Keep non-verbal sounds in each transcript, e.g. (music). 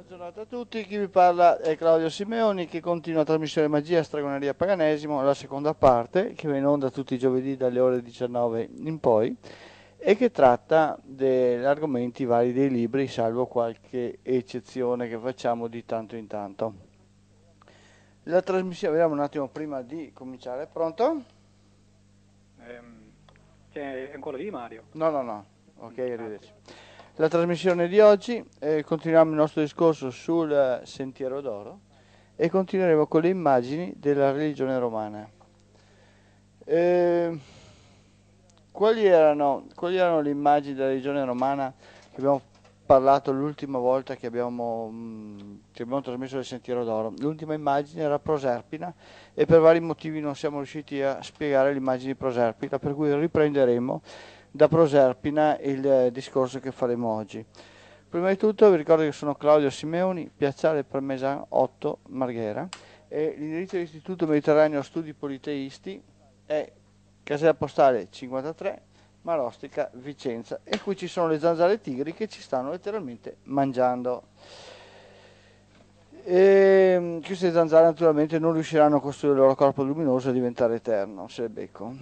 Buongiorno a tutti, chi vi parla è Claudio Simeoni che continua la trasmissione Magia Stragoneria Paganesimo, la seconda parte che va in onda tutti i giovedì dalle ore 19 in poi e che tratta degli argomenti vari dei libri, salvo qualche eccezione che facciamo di tanto in tanto. La trasmissione, vediamo un attimo prima di cominciare, pronto? Ehm, c'è ancora lì Mario? No, no, no, ok, arrivederci. La trasmissione di oggi eh, continuiamo il nostro discorso sul eh, Sentiero d'Oro e continueremo con le immagini della religione romana. Eh, quali, erano, quali erano le immagini della religione romana che abbiamo parlato l'ultima volta che abbiamo, mh, mm, che abbiamo, trasmesso il Sentiero d'Oro. L'ultima immagine era Proserpina e per vari motivi non siamo riusciti a spiegare l'immagine di Proserpina, per cui riprenderemo da Proserpina il eh, discorso che faremo oggi. Prima di tutto vi ricordo che sono Claudio Simeoni, Piazzale Parmesan 8, Marghera e l'indirizzo dell'Istituto Mediterraneo Studi Politeisti è Casella Postale 53, Marostica, Vicenza e qui ci sono le zanzare tigri che ci stanno letteralmente mangiando. E mm, queste zanzare naturalmente non riusciranno a costruire il loro corpo luminoso e diventare eterno, se becco.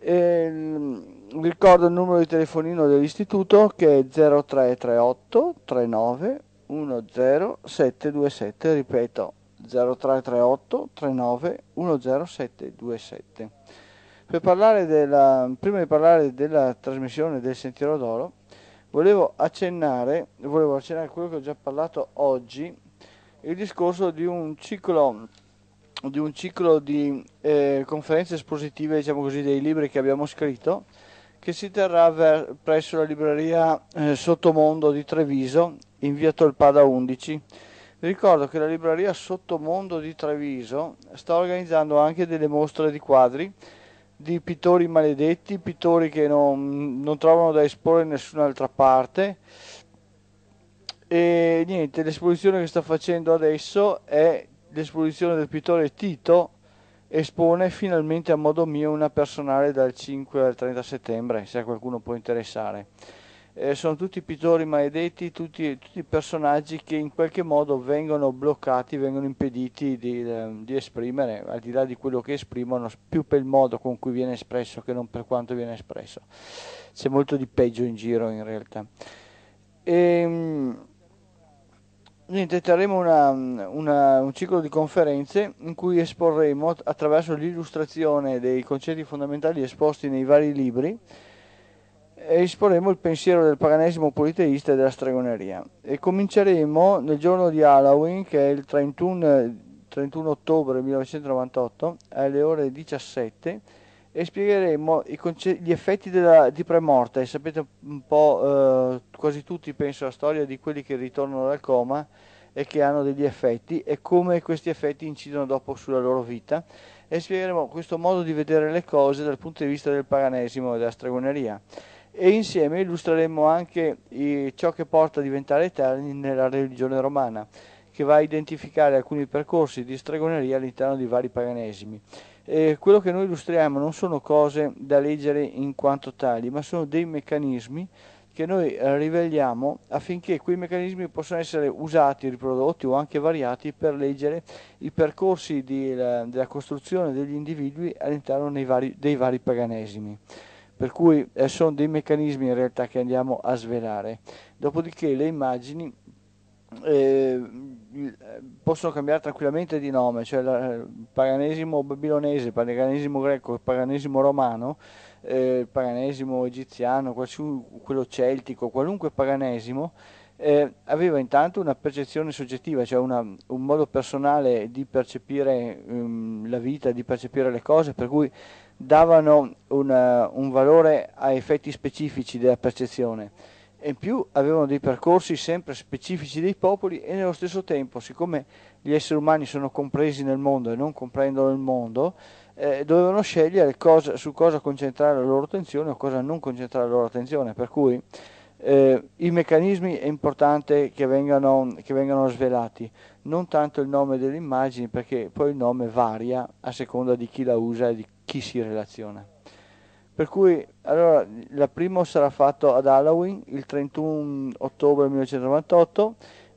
E, mm, ricordo il numero di telefonino dell'istituto che è 0338 39 10727, ripeto 0338 39 10727. Per parlare della, prima di parlare della trasmissione del Sentiero d'Oro, volevo accennare, volevo accennare a quello che ho già parlato oggi, il discorso di un ciclo di, un ciclo di eh, conferenze espositive, diciamo così, dei libri che abbiamo scritto, che si terrà ver- presso la libreria eh, Sottomondo di Treviso in via Tolpada 11. Ricordo che la libreria Sottomondo di Treviso sta organizzando anche delle mostre di quadri di pittori maledetti, pittori che non, non trovano da esporre in nessun'altra parte. E niente, l'esposizione che sta facendo adesso è l'esposizione del pittore Tito espone finalmente a modo mio una personale dal 5 al 30 settembre, se a qualcuno può interessare. Eh, sono tutti pittori maledetti, tutti, tutti, personaggi che in qualche modo vengono bloccati, vengono impediti di, ehm, di, esprimere, al di là di quello che esprimono, più per il modo con cui viene espresso che non per quanto viene espresso. C'è molto di peggio in giro in realtà. E, ehm, intenteremo un ciclo di conferenze in cui esporremo attraverso l'illustrazione dei concetti fondamentali esposti nei vari libri esporremo il pensiero del paganesimo politeista e della stregoneria e cominceremo nel giorno di Halloween che è il 31, 31 ottobre 1998 alle ore 17 e spiegheremo conce- gli effetti della, di premorte. Sapete un po', eh, quasi tutti penso alla storia di quelli che ritornano dal coma e che hanno degli effetti e come questi effetti incidono dopo sulla loro vita e spiegheremo questo modo di vedere le cose dal punto di vista del paganesimo e della stregoneria e insieme illustreremo anche i, ciò che porta a diventare eterni nella religione romana che va a identificare alcuni percorsi di stregoneria all'interno di vari paganesimi eh, quello che noi illustriamo non sono cose da leggere in quanto tali, ma sono dei meccanismi che noi eh, riveliamo affinché quei meccanismi possano essere usati, riprodotti o anche variati per leggere i percorsi di, la, della costruzione degli individui all'interno vari, dei vari paganesimi. Per cui eh, sono dei meccanismi in realtà che andiamo a svelare. Dopodiché le immagini eh, possono cambiare tranquillamente di nome, cioè il paganesimo babilonese, il paganesimo greco, il paganesimo romano, eh, il paganesimo egiziano, quello celtico, qualunque paganesimo, eh, aveva intanto una percezione soggettiva, cioè una, un modo personale di percepire um, la vita, di percepire le cose, per cui davano una, un valore a effetti specifici della percezione e in più avevano dei percorsi sempre specifici dei popoli e nello stesso tempo, siccome gli esseri umani sono compresi nel mondo e non comprendono il mondo, eh, dovevano scegliere cosa, su cosa concentrare la loro attenzione o cosa non concentrare la loro attenzione, per cui eh, i meccanismi è importante che vengano, che vengano svelati, non tanto il nome delle immagini perché poi il nome varia a seconda di chi la usa e di chi si relaziona. Per cui allora, la prima sarà fatta ad Halloween il 31 ottobre 1998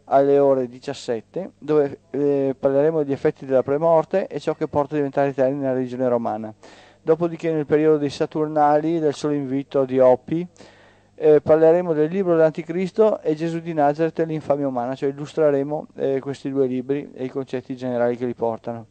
alle ore 17, dove eh, parleremo degli effetti della premorte e ciò che porta a diventare Italia nella regione romana. Dopodiché, nel periodo dei Saturnali, del solo invito di Oppi, eh, parleremo del libro dell'Anticristo e Gesù di Nazareth e l'infamia umana, cioè illustreremo eh, questi due libri e i concetti generali che li portano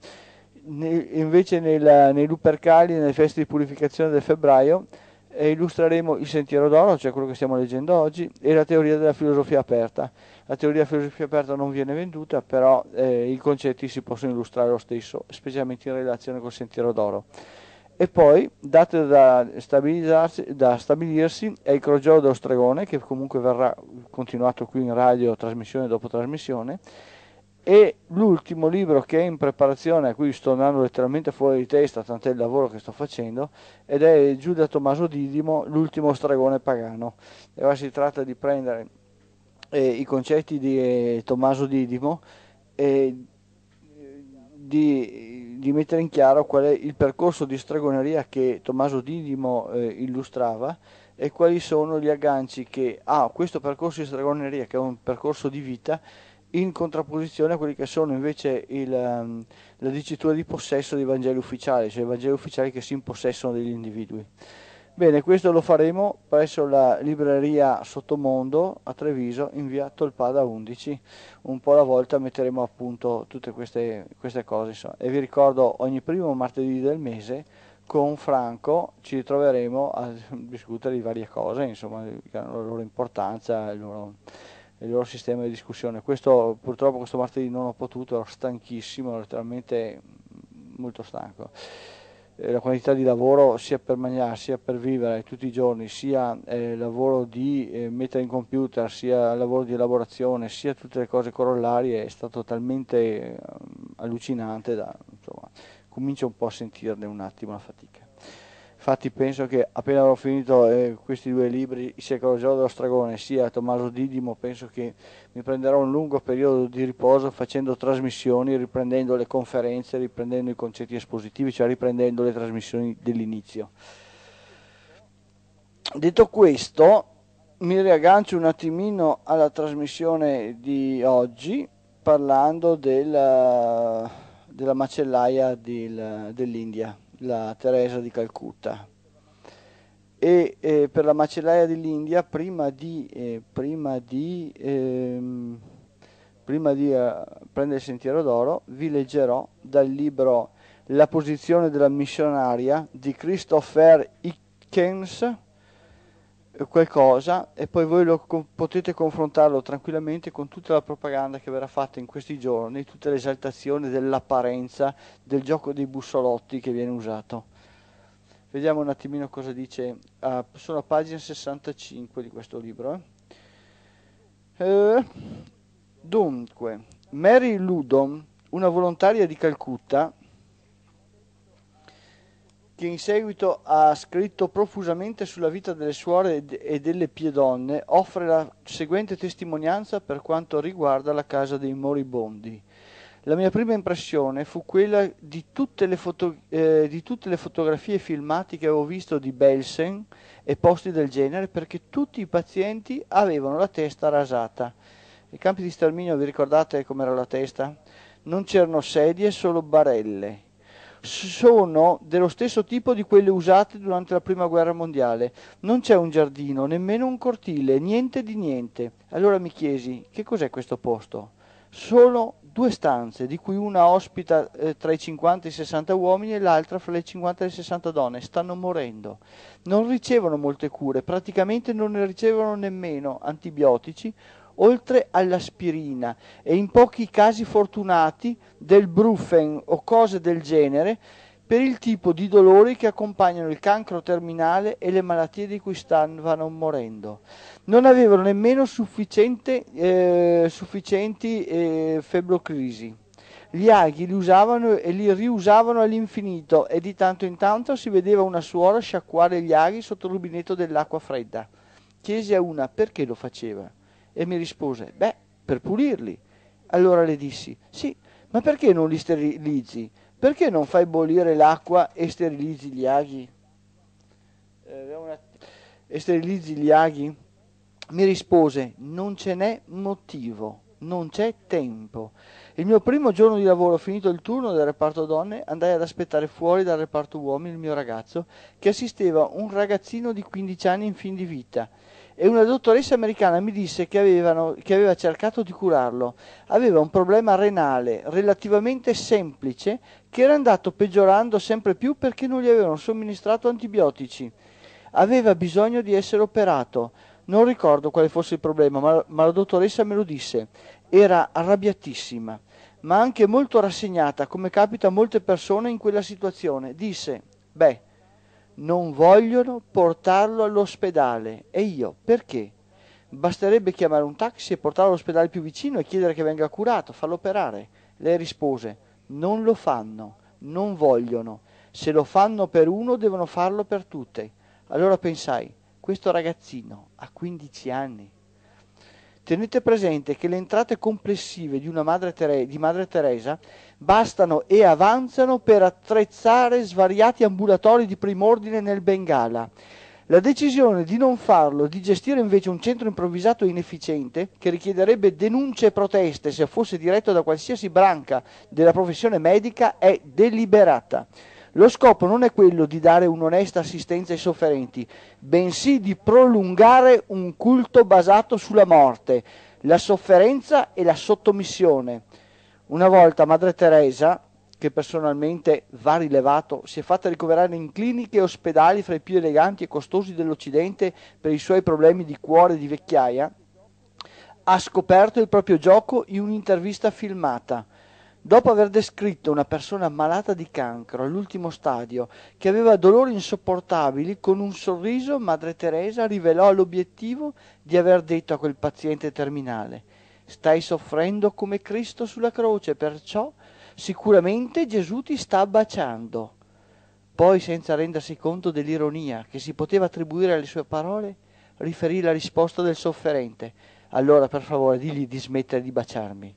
ne, invece nella, nei Lupercali, nelle feste di purificazione del febbraio, eh, illustreremo il sentiero d'oro, cioè quello che stiamo leggendo oggi, e la teoria della filosofia aperta. La teoria della filosofia aperta non viene venduta, però eh, i concetti si possono illustrare lo stesso, specialmente in relazione col sentiero d'oro. E poi, date da, da stabilirsi, è il crogiolo dello stregone, che comunque verrà continuato qui in radio, trasmissione dopo trasmissione, e l'ultimo libro che è in preparazione, a cui sto andando letteralmente fuori di testa, tant'è il lavoro che sto facendo, ed è Giulia Tommaso Didimo, L'ultimo stregone pagano. E ora si tratta di prendere eh, i concetti di eh, Tommaso Didimo e eh, di, di, mettere in chiaro qual è il percorso di stregoneria che Tommaso Didimo eh, illustrava e quali sono gli agganci che ha ah, questo percorso di stregoneria, che è un percorso di vita, in contrapposizione a quelli che sono invece il, ehm, la dicitura di possesso dei Vangeli ufficiali, cioè i Vangeli ufficiali che si impossessano degli individui. Bene, questo lo faremo presso la libreria Sottomondo a Treviso in via Tolpada 11. Un po' alla volta metteremo a punto tutte queste, queste cose. Insomma. E vi ricordo ogni primo martedì del mese con Franco ci ritroveremo a discutere di varie cose, insomma, la loro importanza, il loro il loro sistema di discussione. Questo purtroppo questo martedì non ho potuto, ero stanchissimo, ero letteralmente mm, molto stanco. Eh, la quantità di lavoro sia per mangiare, sia per vivere tutti i giorni, sia eh, lavoro di eh, mettere in computer, sia lavoro di elaborazione, sia tutte le cose corollarie è stato talmente mm, allucinante da insomma, comincio un po' a sentirne un attimo la fatica. Infatti penso che appena avrò finito eh, questi due libri, Il secolo zero dello stragone, sia Tommaso Didimo, penso che mi prenderò un lungo periodo di riposo facendo trasmissioni, riprendendo le conferenze, riprendendo i concetti espositivi, cioè riprendendo le trasmissioni dell'inizio. Detto questo, mi riaggancio un attimino alla trasmissione di oggi parlando del, della macellaia del, dell'India la Teresa di Calcutta. E eh, per la macellaia dell'India, prima di, eh, prima di, ehm, prima di eh, prendere il sentiero d'oro, vi leggerò dal libro La posizione della missionaria di Christopher Hickens, eh, qualcosa e poi voi lo co- potete confrontarlo tranquillamente con tutta la propaganda che verrà fatta in questi giorni, tutta l'esaltazione dell'apparenza del gioco dei bussolotti che viene usato. Vediamo un attimino cosa dice, ah, sono a pagina 65 di questo libro. Eh? Eh, dunque, Mary Ludon, una volontaria di Calcutta, che in seguito ha scritto profusamente sulla vita delle suore e delle pie donne, offre la seguente testimonianza per quanto riguarda la casa dei moribondi. La mia prima impressione fu quella di tutte le, foto, eh, di tutte le fotografie filmate che avevo visto di Belsen e posti del genere perché tutti i pazienti avevano la testa rasata. I campi di sterminio vi ricordate com'era la testa? Non c'erano sedie, solo barelle sono dello stesso tipo di quelle usate durante la prima guerra mondiale. Non c'è un giardino, nemmeno un cortile, niente di niente. Allora mi chiesi che cos'è questo posto? Solo due stanze, di cui una ospita eh, tra i 50 e i 60 uomini e l'altra fra le 50 e le 60 donne, stanno morendo. Non ricevono molte cure, praticamente non ne ricevono nemmeno antibiotici oltre all'aspirina e in pochi casi fortunati del brufen o cose del genere per il tipo di dolori che accompagnano il cancro terminale e le malattie di cui stavano morendo. Non avevano nemmeno eh, sufficienti eh, febrocrisi. Gli aghi li usavano e li riusavano all'infinito e di tanto in tanto si vedeva una suora sciacquare gli aghi sotto il rubinetto dell'acqua fredda. Chiese a una perché lo faceva. E mi rispose, beh, per pulirli. Allora le dissi, sì, ma perché non li sterilizzi? Perché non fai bollire l'acqua e sterilizzi gli aghi? Eh, e sterilizzi gli aghi? Mi rispose, non ce n'è motivo, non c'è tempo. Il mio primo giorno di lavoro, finito il turno del reparto donne, andai ad aspettare fuori dal reparto uomini il mio ragazzo, che assisteva un ragazzino di 15 anni in fin di vita e una dottoressa americana mi disse che, avevano, che aveva cercato di curarlo. Aveva un problema renale relativamente semplice che era andato peggiorando sempre più perché non gli avevano somministrato antibiotici. Aveva bisogno di essere operato. Non ricordo quale fosse il problema, ma, ma la dottoressa me lo disse. Era arrabbiatissima, ma anche molto rassegnata, come capita a molte persone in quella situazione. Disse, beh, non vogliono portarlo all'ospedale. E io, perché? Basterebbe chiamare un taxi e portarlo all'ospedale più vicino e chiedere che venga curato, farlo operare. Lei rispose, non lo fanno, non vogliono. Se lo fanno per uno, devono farlo per tutte. Allora pensai, questo ragazzino ha 15 anni. Tenete presente che le entrate complessive di, madre Teresa, di Madre Teresa bastano e avanzano per attrezzare svariati ambulatori di prim'ordine nel Bengala. La decisione di non farlo, di gestire invece un centro improvvisato e inefficiente, che richiederebbe denunce e proteste se fosse diretto da qualsiasi branca della professione medica, è deliberata. Lo scopo non è quello di dare un'onesta assistenza ai sofferenti, bensì di prolungare un culto basato sulla morte, la sofferenza e la sottomissione. Una volta Madre Teresa, che personalmente va rilevato, si è fatta ricoverare in cliniche e ospedali fra i più eleganti e costosi dell'Occidente per i suoi problemi di cuore e di vecchiaia, ha scoperto il proprio gioco in un'intervista filmata. Dopo aver descritto una persona malata di cancro all'ultimo stadio, che aveva dolori insopportabili, con un sorriso Madre Teresa rivelò l'obiettivo di aver detto a quel paziente terminale: Stai soffrendo come Cristo sulla croce, perciò sicuramente Gesù ti sta baciando. Poi, senza rendersi conto dell'ironia che si poteva attribuire alle sue parole, riferì la risposta del sofferente. Allora, per favore, digli di smettere di baciarmi.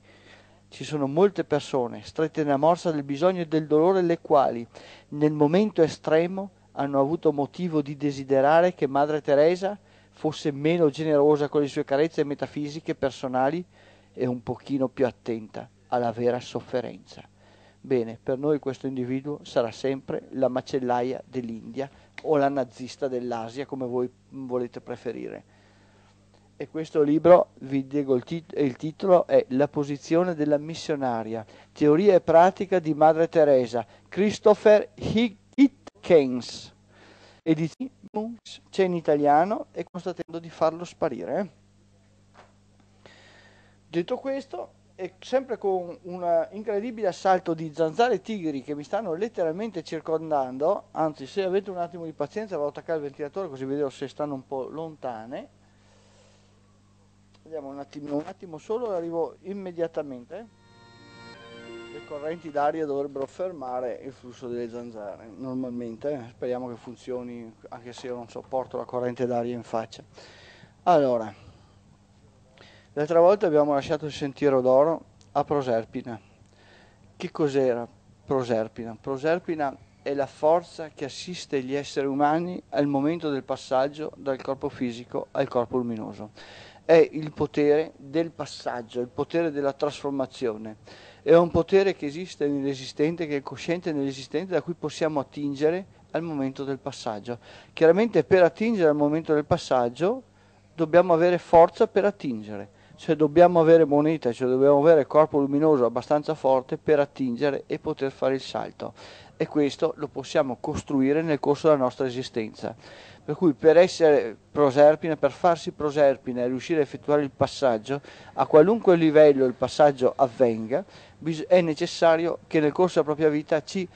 Ci sono molte persone strette nella morsa del bisogno e del dolore, le quali, nel momento estremo, hanno avuto motivo di desiderare che Madre Teresa fosse meno generosa con le sue carezze metafisiche personali e un pochino più attenta alla vera sofferenza. Bene, per noi questo individuo sarà sempre la macellaia dell'India o la nazista dell'Asia, come voi volete preferire e questo libro, vi dico il, tit- il, titolo, è La posizione della missionaria, teoria e pratica di Madre Teresa, Christopher Hitkens, edizione Munch, c'è in italiano e constatando di farlo sparire. Eh. Detto questo, e sempre con un incredibile assalto di zanzare tigri che mi stanno letteralmente circondando, anzi se avete un attimo di pazienza vado a attaccare il ventilatore così vedo se stanno un po' lontane, Vediamo un attimo, un attimo solo e arrivo immediatamente. Le correnti d'aria dovrebbero fermare il flusso delle zanzare, normalmente. Eh. Speriamo che funzioni, anche se io non sopporto la corrente d'aria in faccia. Allora, l'altra volta abbiamo lasciato il sentiero d'oro a Proserpina. Che cos'era Proserpina? Proserpina è la forza che assiste gli esseri umani al momento del passaggio dal corpo fisico al corpo luminoso è il potere del passaggio, il potere della trasformazione. È un potere che esiste nell'esistente, che è cosciente nell'esistente, da cui possiamo attingere al momento del passaggio. Chiaramente per attingere al momento del passaggio dobbiamo avere forza per attingere, cioè dobbiamo avere moneta, cioè dobbiamo avere corpo luminoso abbastanza forte per attingere e poter fare il salto e questo lo possiamo costruire nel corso della nostra esistenza. Per cui per essere proserpine, per farsi proserpine e riuscire a effettuare il passaggio, a qualunque livello il passaggio avvenga, è necessario che nel corso della propria vita ci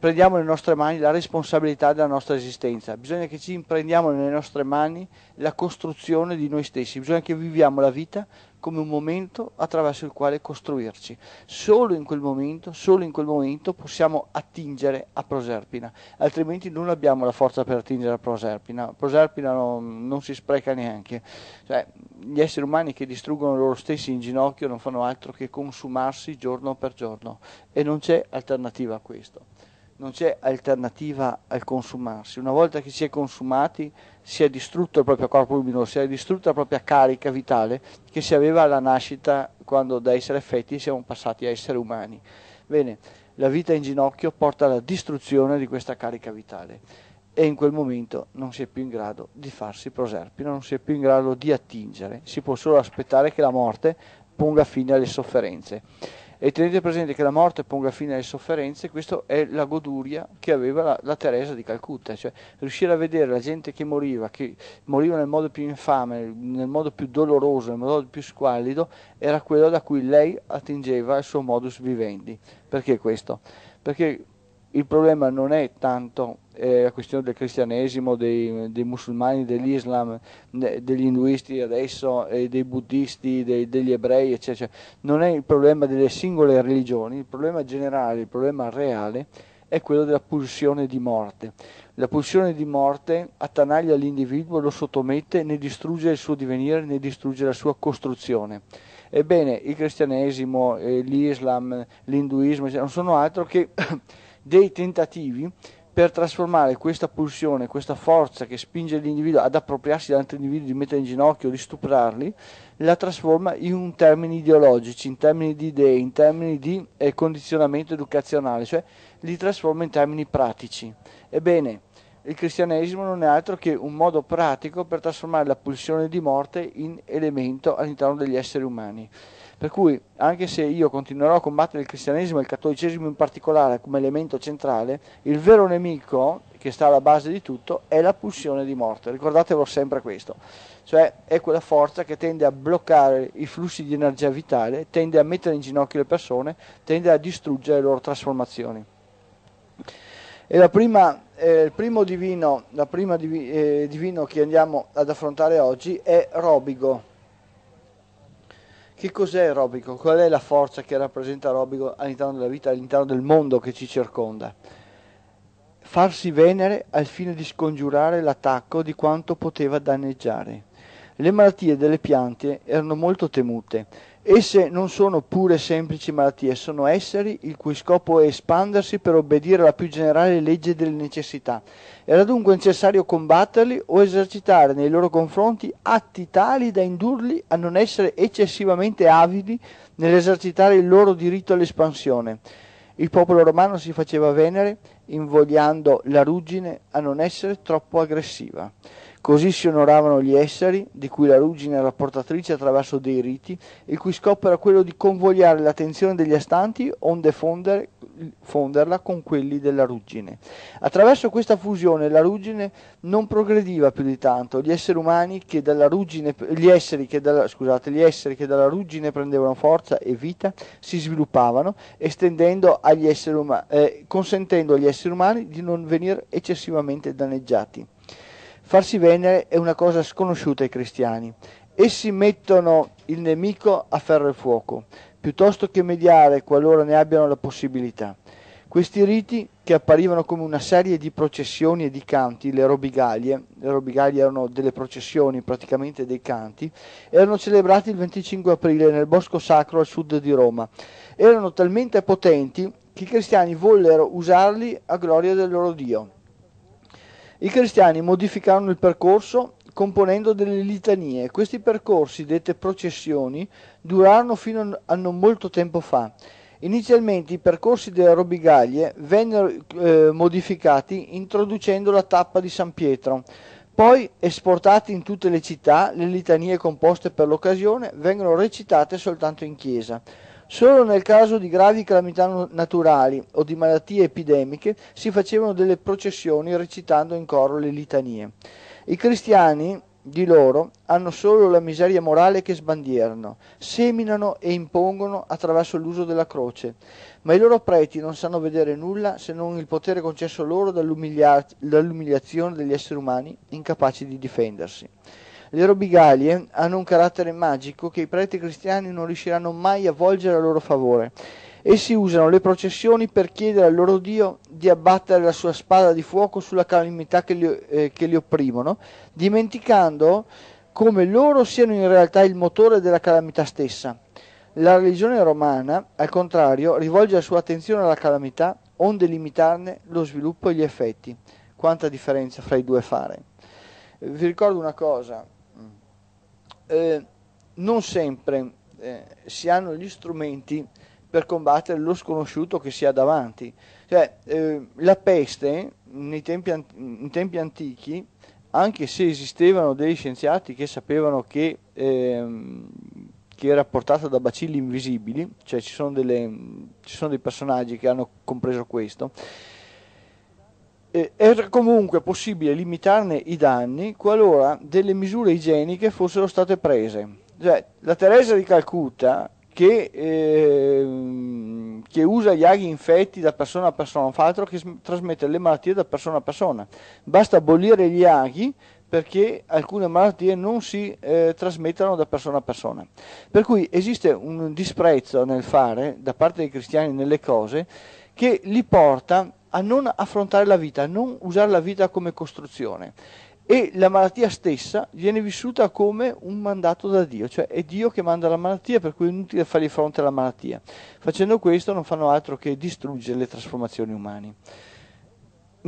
prendiamo nelle nostre mani la responsabilità della nostra esistenza, bisogna che ci imprendiamo nelle nostre mani la costruzione di noi stessi, bisogna che viviamo la vita come un momento attraverso il quale costruirci. Solo in quel momento, solo in quel momento possiamo attingere a Proserpina, altrimenti non abbiamo la forza per attingere a Proserpina. Proserpina non, non si spreca neanche. Cioè, gli esseri umani che distruggono loro stessi in ginocchio non fanno altro che consumarsi giorno per giorno e non c'è alternativa a questo. Non c'è alternativa al consumarsi. Una volta che si è consumati si è distrutto il proprio corpo luminoso, si è distrutta la propria carica vitale che si aveva alla nascita quando da essere effetti siamo passati a essere umani. Bene, la vita in ginocchio porta alla distruzione di questa carica vitale e in quel momento non si è più in grado di farsi proserpina, non si è più in grado di attingere, si può solo aspettare che la morte ponga fine alle sofferenze e tenete presente che la morte ponga fine alle sofferenze, questa è la goduria che aveva la, la, Teresa di Calcutta, cioè riuscire a vedere la gente che moriva, che moriva nel modo più infame, nel modo più doloroso, nel modo più squallido, era quello da cui lei attingeva il suo modus vivendi. Perché questo? Perché il problema non è tanto eh, la questione del cristianesimo, dei, dei musulmani, dell'Islam, eh, degli induisti adesso, eh, dei buddisti, dei, degli ebrei, eccetera. Non è il problema delle singole religioni, il problema generale, il problema reale è quello della pulsione di morte. La pulsione di morte attanaglia l'individuo, lo sottomette, ne distrugge il suo divenire, ne distrugge la sua costruzione. Ebbene, il cristianesimo, eh, l'Islam, l'induismo non sono altro che dei tentativi per trasformare questa pulsione, questa forza che spinge l'individuo ad appropriarsi di altri individui, di mettere in ginocchio, di stuprarli, la trasforma in termini ideologici, in termini di idee, in termini di eh, condizionamento educazionale, cioè li trasforma in termini pratici. Ebbene, il cristianesimo non è altro che un modo pratico per trasformare la pulsione di morte in elemento all'interno degli esseri umani. Per cui, anche se io continuerò a combattere il cristianesimo e il cattolicesimo in particolare come elemento centrale, il vero nemico che sta alla base di tutto è la pulsione di morte. Ricordatevelo sempre questo. Cioè è quella forza che tende a bloccare i flussi di energia vitale, tende a mettere in ginocchio le persone, tende a distruggere le loro trasformazioni. E la prima, eh, il primo divino, divi, eh, divino che andiamo ad affrontare oggi è Robigo. Che cos'è Robico? Qual è la forza che rappresenta Robico all'interno della vita, all'interno del mondo che ci circonda? Farsi venere al fine di scongiurare l'attacco di quanto poteva danneggiare. Le malattie delle piante erano molto temute. Esse non sono pure semplici malattie, sono esseri il cui scopo è espandersi per obbedire alla più generale legge delle necessità era dunque necessario combatterli o esercitare nei loro confronti atti tali da indurli a non essere eccessivamente avidi nell'esercitare il loro diritto all'espansione. Il popolo romano si faceva venere invogliando la ruggine a non essere troppo aggressiva. Così si onoravano gli esseri, di cui la ruggine era portatrice attraverso dei riti, il cui scopo era quello di convogliare l'attenzione degli astanti onde fonder, fonderla con quelli della ruggine. Attraverso questa fusione la ruggine non progrediva più di tanto, gli esseri umani che dalla ruggine, gli esseri che dalla, scusate, gli esseri che dalla ruggine prendevano forza e vita si sviluppavano, agli esseri eh, consentendo agli esseri umani di non venire eccessivamente danneggiati. Farsi venere è una cosa sconosciuta ai cristiani. Essi mettono il nemico a ferro e fuoco, piuttosto che mediare qualora ne abbiano la possibilità. Questi riti, che apparivano come una serie di processioni e di canti, le robigalie, le robigaglie erano delle processioni, praticamente dei canti, erano celebrati il 25 aprile nel bosco sacro al sud di Roma. Erano talmente potenti che i cristiani vollero usarli a gloria del loro Dio. I cristiani modificarono il percorso componendo delle litanie. Questi percorsi, dette processioni, durarono fino a non molto tempo fa. Inizialmente i percorsi delle robigaglie vennero eh, modificati introducendo la tappa di San Pietro. Poi, esportati in tutte le città, le litanie composte per l'occasione vengono recitate soltanto in chiesa. Solo nel caso di gravi calamità naturali o di malattie epidemiche si facevano delle processioni recitando in coro le litanie. I cristiani di loro hanno solo la miseria morale che sbandierano, seminano e impongono attraverso l'uso della croce, ma i loro preti non sanno vedere nulla se non il potere concesso loro dall'umiliazione degli esseri umani incapaci di difendersi. Le robigalie hanno un carattere magico che i preti cristiani non riusciranno mai a volgere a loro favore. Essi usano le processioni per chiedere al loro Dio di abbattere la sua spada di fuoco sulla calamità che li, eh, che li opprimono, dimenticando come loro siano in realtà il motore della calamità stessa. La religione romana, al contrario, rivolge la sua attenzione alla calamità onde limitarne lo sviluppo e gli effetti. Quanta differenza fra i due fare. Vi ricordo una cosa, eh, non sempre eh, si hanno gli strumenti per combattere lo sconosciuto che si ha davanti. Cioè, eh, la peste nei tempi, in tempi antichi, anche se esistevano degli scienziati che sapevano che, ehm, che era portata da bacilli invisibili, cioè ci sono, delle, ci sono dei personaggi che hanno compreso questo, eh, era comunque possibile limitarne i danni qualora delle misure igieniche fossero state prese. Cioè, la Teresa di Calcutta, che, eh, che, usa gli aghi infetti da persona a persona, non fa altro che trasmettere le malattie da persona a persona. Basta bollire gli aghi perché alcune malattie non si eh, trasmettano da persona a persona. Per cui esiste un disprezzo nel fare da parte dei cristiani nelle cose che li porta a non affrontare la vita, a non usare la vita come costruzione. E la malattia stessa viene vissuta come un mandato da Dio, cioè è Dio che manda la malattia, per cui è inutile fargli fronte alla malattia. Facendo questo non fanno altro che distruggere le trasformazioni umane.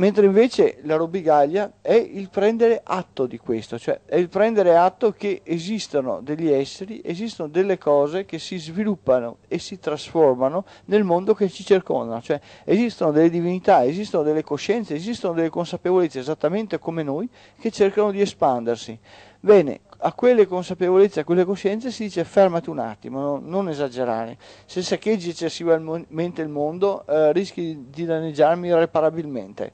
Mentre invece la robigaglia è il prendere atto di questo, cioè è il prendere atto che esistono degli esseri, esistono delle cose che si sviluppano e si trasformano nel mondo che ci circonda, cioè esistono delle divinità, esistono delle coscienze, esistono delle consapevolezze esattamente come noi che cercano di espandersi. Bene, a quelle consapevolezze, a quelle coscienze si dice fermati un attimo, non esagerare. Se saccheggi eccessivamente il mondo eh, rischi di danneggiarmi irreparabilmente.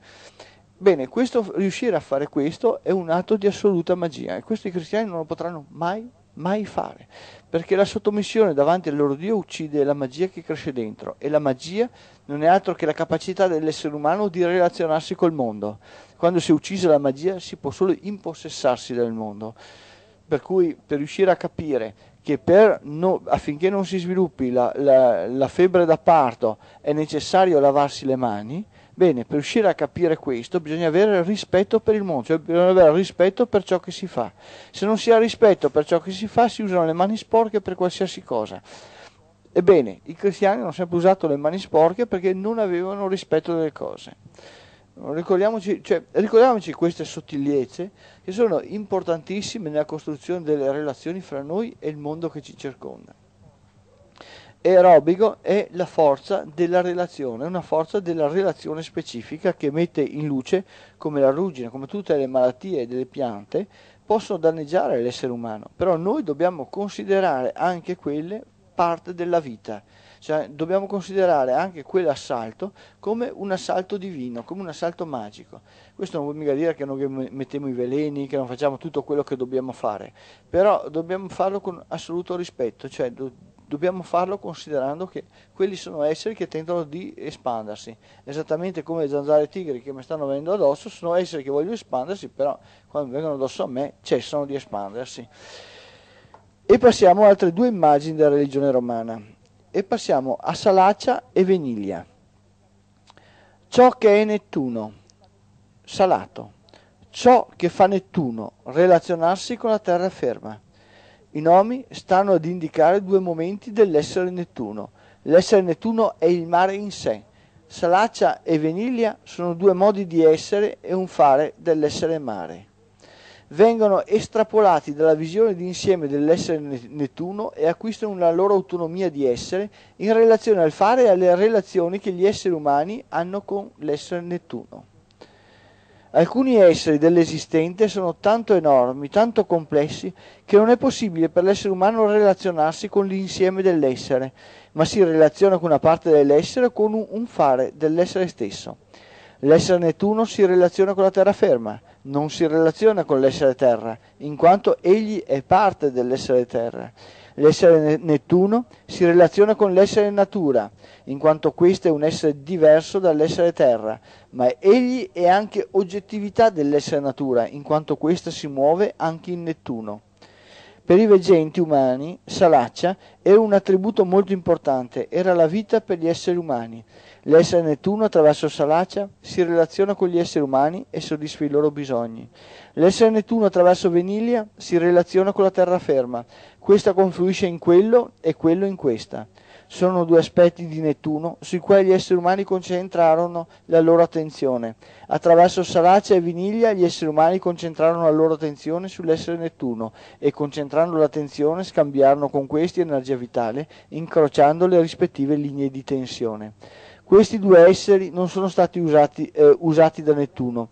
Bene, questo, riuscire a fare questo è un atto di assoluta magia e questo i cristiani non lo potranno mai, mai fare perché la sottomissione davanti al loro Dio uccide la magia che cresce dentro e la magia non è altro che la capacità dell'essere umano di relazionarsi col mondo. Quando si è uccisa la magia si può solo impossessarsi del mondo. Per cui per riuscire a capire che no, affinché non si sviluppi la, la, la febbre da parto è necessario lavarsi le mani, Bene, per riuscire a capire questo bisogna avere rispetto per il mondo, cioè bisogna avere rispetto per ciò che si fa. Se non si ha rispetto per ciò che si fa, si usano le mani sporche per qualsiasi cosa. Ebbene, i cristiani hanno sempre usato le mani sporche perché non avevano rispetto delle cose. Ricordiamoci, cioè, ricordiamoci queste sottigliezze che sono importantissime nella costruzione delle relazioni fra noi e il mondo che ci circonda aerobico è la forza della relazione, una forza della relazione specifica che mette in luce come la ruggine, come tutte le malattie delle piante possono danneggiare l'essere umano, però noi dobbiamo considerare anche quelle parte della vita, cioè dobbiamo considerare anche quell'assalto come un assalto divino, come un assalto magico. Questo non vuol mica dire che non mettiamo i veleni, che non facciamo tutto quello che dobbiamo fare, però dobbiamo farlo con assoluto rispetto, cioè do- dobbiamo farlo considerando che quelli sono esseri che tentano di espandersi, esattamente come le zanzare e tigri che mi stanno venendo addosso, sono esseri che vogliono espandersi, però quando vengono addosso a me cessano di espandersi. E passiamo ad altre due immagini della religione romana, e passiamo a Salaccia e Veniglia. Ciò che è Nettuno, salato, ciò che fa Nettuno relazionarsi con la terraferma i nomi stanno ad indicare due momenti dell'essere Nettuno. L'essere Nettuno è il mare in sé. Salaccia e Venilia sono due modi di essere e un fare dell'essere mare. Vengono estrapolati dalla visione d'insieme dell'essere Nettuno e acquistano una loro autonomia di essere in relazione al fare e alle relazioni che gli esseri umani hanno con l'essere Nettuno. Alcuni esseri dell'esistente sono tanto enormi, tanto complessi, che non è possibile per l'essere umano relazionarsi con l'insieme dell'essere, ma si relaziona con una parte dell'essere o con un fare dell'essere stesso. L'essere Nettuno si relaziona con la terraferma, non si relaziona con l'essere Terra, in quanto egli è parte dell'essere Terra. L'essere Nettuno si relaziona con l'essere natura, in quanto questo è un essere diverso dall'essere terra, ma egli è anche oggettività dell'essere natura, in quanto questa si muove anche in Nettuno. Per i veggenti umani, Salaccia era un attributo molto importante, era la vita per gli esseri umani. L'essere Nettuno attraverso Salaccia si relaziona con gli esseri umani e soddisfa i loro bisogni. L'essere Nettuno attraverso Veniglia si relaziona con la terraferma, questa confluisce in quello e quello in questa. Sono due aspetti di Nettuno sui quali gli esseri umani concentrarono la loro attenzione. Attraverso Sarace e Viniglia gli esseri umani concentrarono la loro attenzione sull'essere Nettuno e concentrando l'attenzione scambiarono con questi energia vitale, incrociando le rispettive linee di tensione. Questi due esseri non sono stati usati, eh, usati da Nettuno,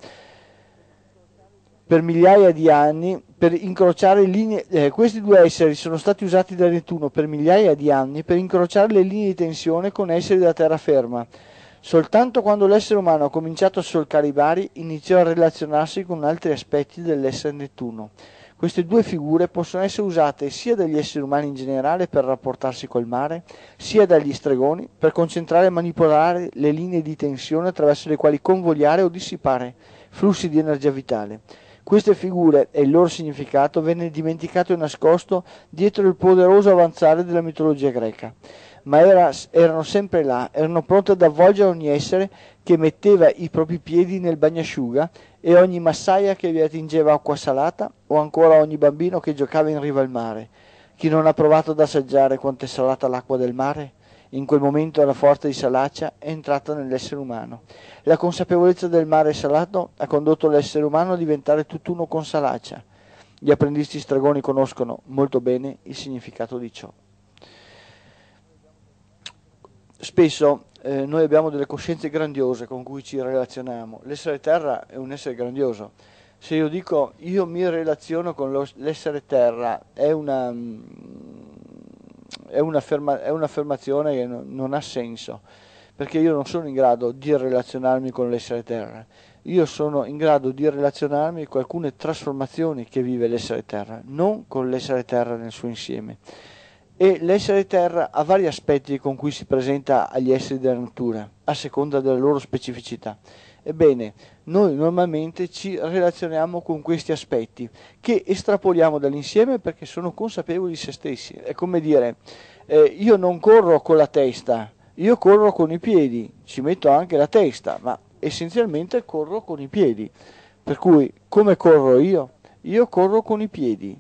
per migliaia di anni per incrociare linee, eh, questi due esseri sono stati usati da Nettuno per migliaia di anni per incrociare le linee di tensione con esseri da terraferma. Soltanto quando l'essere umano ha cominciato a solcare i bari iniziò a relazionarsi con altri aspetti dell'essere Nettuno. Queste due figure possono essere usate sia dagli esseri umani in generale per rapportarsi col mare, sia dagli stregoni per concentrare e manipolare le linee di tensione attraverso le quali convogliare o dissipare flussi di energia vitale. Queste figure e il loro significato venne dimenticato e nascosto dietro il poderoso avanzare della mitologia greca, ma era, erano sempre là, erano pronte ad avvolgere ogni essere che metteva i propri piedi nel bagnasciuga e ogni massaia che vi attingeva acqua salata o ancora ogni bambino che giocava in riva al mare. Chi non ha provato ad assaggiare quanto è salata l'acqua del mare? In quel momento la forza di Salaccia è entrata nell'essere umano. La consapevolezza del mare salato ha condotto l'essere umano a diventare tutt'uno con Salaccia. Gli apprendisti stragoni conoscono molto bene il significato di ciò. Spesso eh, noi abbiamo delle coscienze grandiose con cui ci relazioniamo. L'essere terra è un essere grandioso. Se io dico io mi relaziono con lo, l'essere terra, è una mm, è, un'afferma, è un'affermazione che non, non ha senso, perché io non sono in grado di relazionarmi con l'essere terra, io sono in grado di relazionarmi con alcune trasformazioni che vive l'essere terra, non con l'essere terra nel suo insieme. E l'essere terra ha vari aspetti con cui si presenta agli esseri della natura, a seconda della loro specificità. Ebbene, noi normalmente ci relazioniamo con questi aspetti che estrapoliamo dall'insieme perché sono consapevoli di se stessi. È come dire, eh, io non corro con la testa, io corro con i piedi, ci metto anche la testa, ma essenzialmente corro con i piedi. Per cui come corro io? Io corro con i piedi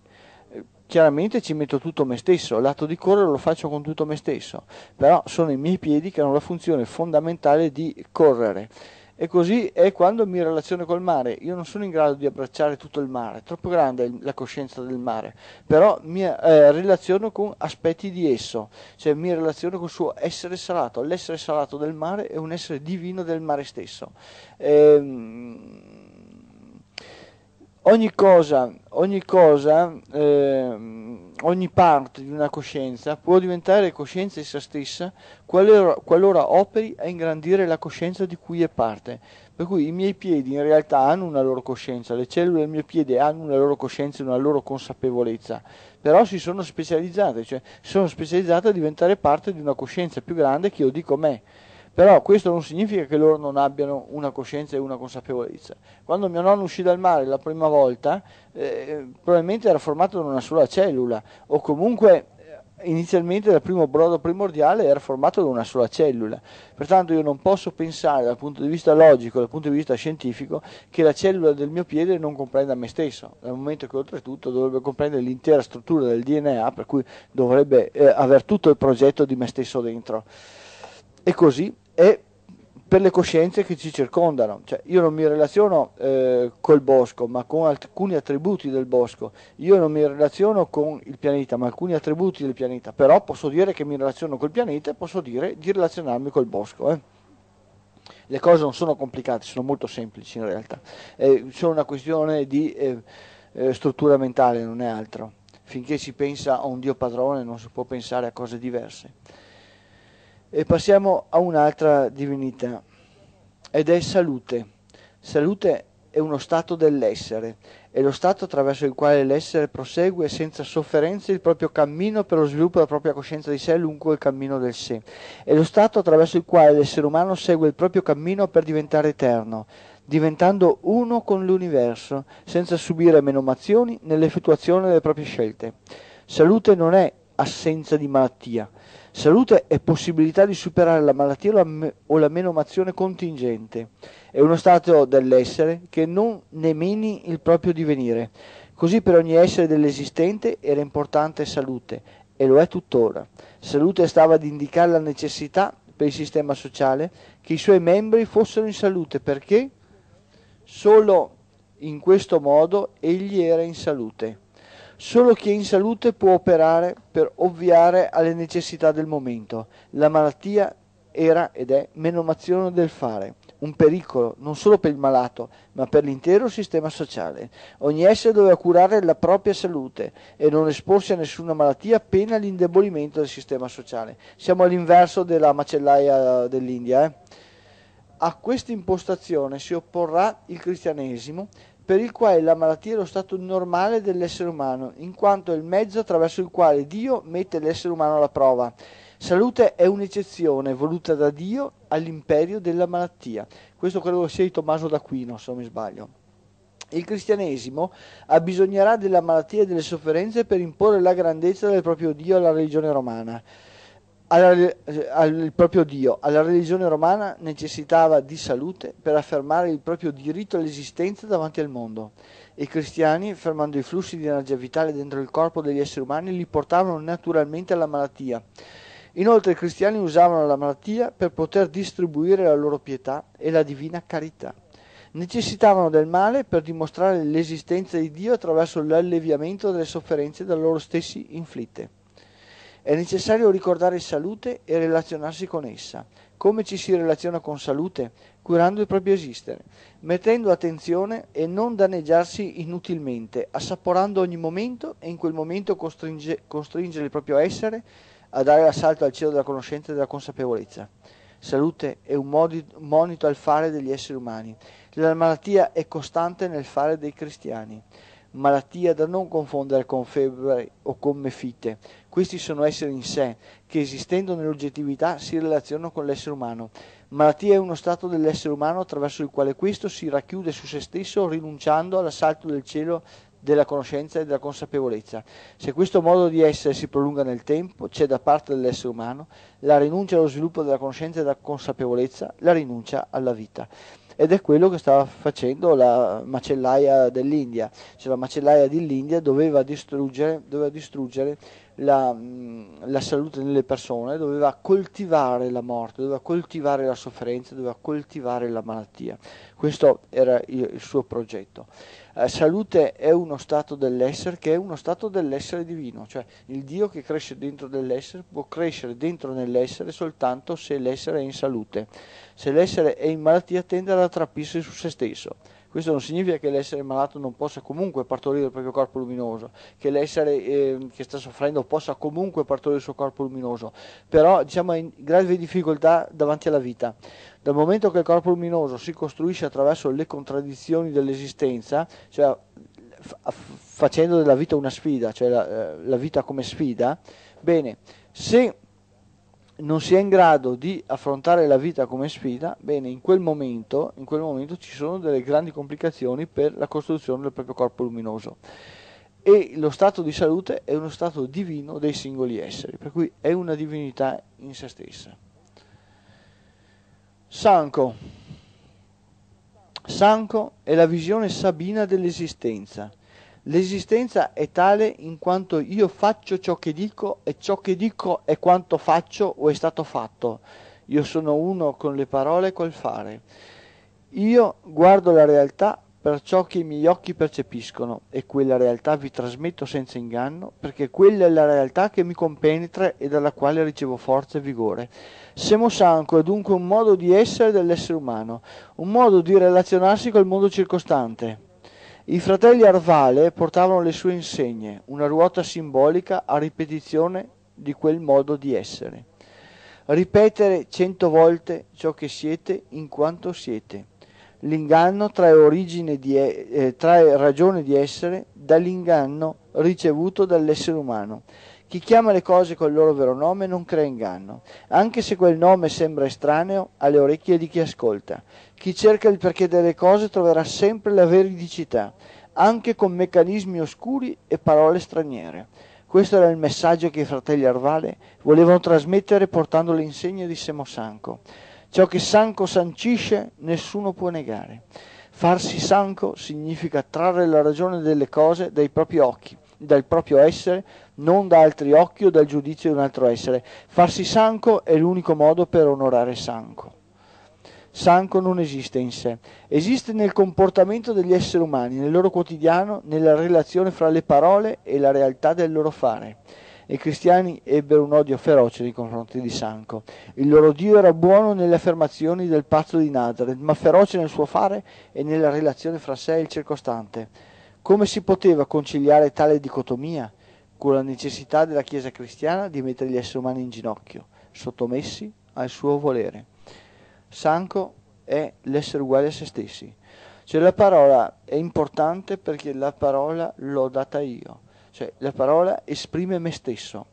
chiaramente ci metto tutto me stesso, l'atto di correre lo faccio con tutto me stesso, però sono i miei piedi che hanno la funzione fondamentale di correre. E così è quando mi relaziono col mare. Io non sono in grado di abbracciare tutto il mare, è troppo grande la coscienza del mare, però mi eh, relaziono con aspetti di esso, cioè mi relaziono col suo essere salato. L'essere salato del mare è un essere divino del mare stesso. Ehm, ogni cosa, ogni, cosa eh, ogni parte di una coscienza può diventare coscienza essa stessa qualora, qualora, operi a ingrandire la coscienza di cui è parte. Per cui i miei piedi in realtà hanno una loro coscienza, le cellule del mio piede hanno una loro coscienza e una loro consapevolezza, però si sono specializzate, cioè sono specializzate a diventare parte di una coscienza più grande che io dico me. Però questo non significa che loro non abbiano una coscienza e una consapevolezza. Quando mio nonno uscì dal mare la prima volta, eh, probabilmente era formato da una sola cellula, o comunque eh, inizialmente dal primo brodo primordiale era formato da una sola cellula. Pertanto io non posso pensare dal punto di vista logico, dal punto di vista scientifico, che la cellula del mio piede non comprenda me stesso, dal momento che oltretutto dovrebbe comprendere l'intera struttura del DNA, per cui dovrebbe eh, avere tutto il progetto di me stesso dentro. E così e per le coscienze che ci circondano. Cioè, io non mi relaziono eh, col bosco, ma con alcuni attributi del bosco. Io non mi relaziono con il pianeta, ma alcuni attributi del pianeta. Però posso dire che mi relaziono col pianeta e posso dire di relazionarmi col bosco. Eh. Le cose non sono complicate, sono molto semplici in realtà. È eh, solo una questione di eh, eh, struttura mentale, non è altro. Finché si pensa a un Dio padrone non si può pensare a cose diverse. E passiamo a un'altra divinità ed è salute. Salute è uno stato dell'essere, è lo stato attraverso il quale l'essere prosegue senza sofferenze il proprio cammino per lo sviluppo della propria coscienza di sé lungo il cammino del sé, è lo stato attraverso il quale l'essere umano segue il proprio cammino per diventare eterno, diventando uno con l'universo, senza subire menomazioni nell'effettuazione delle proprie scelte. Salute non è assenza di malattia, Salute è possibilità di superare la malattia o la, menomazione contingente. È uno stato dell'essere che non ne meni il proprio divenire. Così per ogni essere dell'esistente era importante salute, e lo è tuttora. Salute stava ad indicare la necessità per il sistema sociale che i suoi membri fossero in salute, perché solo in questo modo egli era in salute. Solo chi è in salute può operare per ovviare alle necessità del momento. La malattia era ed è menomazione del fare, un pericolo non solo per il malato, ma per l'intero sistema sociale. Ogni essere doveva curare la propria salute e non esporsi a nessuna malattia appena l'indebolimento del sistema sociale. Siamo all'inverso della macellaia dell'India. Eh? A questa impostazione si opporrà il cristianesimo per il quale la malattia è lo stato normale dell'essere umano, in quanto è il mezzo attraverso il quale Dio mette l'essere umano alla prova. Salute è un'eccezione voluta da Dio all'imperio della malattia. Questo credo sia di Tommaso d'Aquino, se non mi sbaglio. Il cristianesimo abbisognerà della malattia e delle sofferenze per imporre la grandezza del proprio Dio alla religione romana al, al proprio Dio, alla religione romana necessitava di salute per affermare il proprio diritto all'esistenza davanti al mondo. I cristiani, fermando i flussi di energia vitale dentro il corpo degli esseri umani, li portavano naturalmente alla malattia. Inoltre i cristiani usavano la malattia per poter distribuire la loro pietà e la divina carità. Necessitavano del male per dimostrare l'esistenza di Dio attraverso l'alleviamento delle sofferenze da loro stessi inflitte. È necessario ricordare salute e relazionarsi con essa. Come ci si relaziona con salute? Curando il proprio esistere, mettendo attenzione e non danneggiarsi inutilmente, assaporando ogni momento e in quel momento costringe, costringere il proprio essere a dare l'assalto al cielo della conoscenza e della consapevolezza. Salute è un modi, monito al fare degli esseri umani. La malattia è costante nel fare dei cristiani malattia da non confondere con febbre o con mefite. Questi sono esseri in sé, che esistendo nell'oggettività si relazionano con l'essere umano. Malattia è uno stato dell'essere umano attraverso il quale questo si racchiude su se stesso rinunciando all'assalto del cielo della conoscenza e della consapevolezza. Se questo modo di essere si prolunga nel tempo, c'è da parte dell'essere umano la rinuncia allo sviluppo della conoscenza e della consapevolezza, la rinuncia alla vita ed è quello che stava facendo la macellaia dell'India, cioè la macellaia dell'India doveva distruggere, doveva distruggere la, mm, la, salute delle persone, doveva coltivare la morte, doveva coltivare la sofferenza, doveva coltivare la malattia. Questo era il, il suo progetto. Eh, salute è uno stato dell'essere che è uno stato dell'essere divino, cioè il Dio che cresce dentro dell'essere può crescere dentro nell'essere soltanto se l'essere è in salute. Se l'essere è in malattia tende ad attrappirsi su se stesso. Questo non significa che l'essere malato non possa comunque partorire il proprio corpo luminoso, che l'essere eh, che sta soffrendo possa comunque partorire il suo corpo luminoso, però diciamo è in grave difficoltà davanti alla vita. Dal momento che il corpo luminoso si costruisce attraverso le contraddizioni dell'esistenza, cioè facendo della vita una sfida, cioè la, eh, la vita come sfida, bene, se non si è in grado di affrontare la vita come sfida, bene, in quel, momento, in quel momento, ci sono delle grandi complicazioni per la costruzione del proprio corpo luminoso. E lo stato di salute è uno stato divino dei singoli esseri, per cui è una divinità in se stessa. Sanco. Sanco è la visione sabina dell'esistenza. L'esistenza è tale in quanto io faccio ciò che dico e ciò che dico è quanto faccio o è stato fatto. Io sono uno con le parole e col fare. Io guardo la realtà per ciò che i miei occhi percepiscono e quella realtà vi trasmetto senza inganno, perché quella è la realtà che mi compenetra e dalla quale ricevo forza e vigore. Semo Sanco è dunque un modo di essere dell'essere umano, un modo di relazionarsi col mondo circostante. I fratelli Arvale portavano le sue insegne, una ruota simbolica a ripetizione di quel modo di essere. Ripetere cento volte ciò che siete in quanto siete L'inganno trae, origine di, eh, trae ragione di essere dall'inganno ricevuto dall'essere umano. Chi chiama le cose col loro vero nome non crea inganno, anche se quel nome sembra estraneo alle orecchie di chi ascolta. Chi cerca il perché delle cose troverà sempre la veridicità, anche con meccanismi oscuri e parole straniere. Questo era il messaggio che i fratelli Arvale volevano trasmettere portando le insegne di Semosanco. Ciò che Sanco sancisce nessuno può negare. Farsi Sanco significa trarre la ragione delle cose dai propri occhi, dal proprio essere, non da altri occhi o dal giudizio di un altro essere. Farsi Sanco è l'unico modo per onorare Sanco. Sanco non esiste in sé, esiste nel comportamento degli esseri umani, nel loro quotidiano, nella relazione fra le parole e la realtà del loro fare i cristiani ebbero un odio feroce nei confronti di Sanco. Il loro Dio era buono nelle affermazioni del patto di Nazareth, ma feroce nel suo fare e nella relazione fra sé e il circostante. Come si poteva conciliare tale dicotomia con la necessità della Chiesa cristiana di mettere gli esseri umani in ginocchio, sottomessi al suo volere? Sanco è l'essere uguale a se stessi. Cioè la parola è importante perché la parola l'ho data io cioè, la parola esprime me stesso.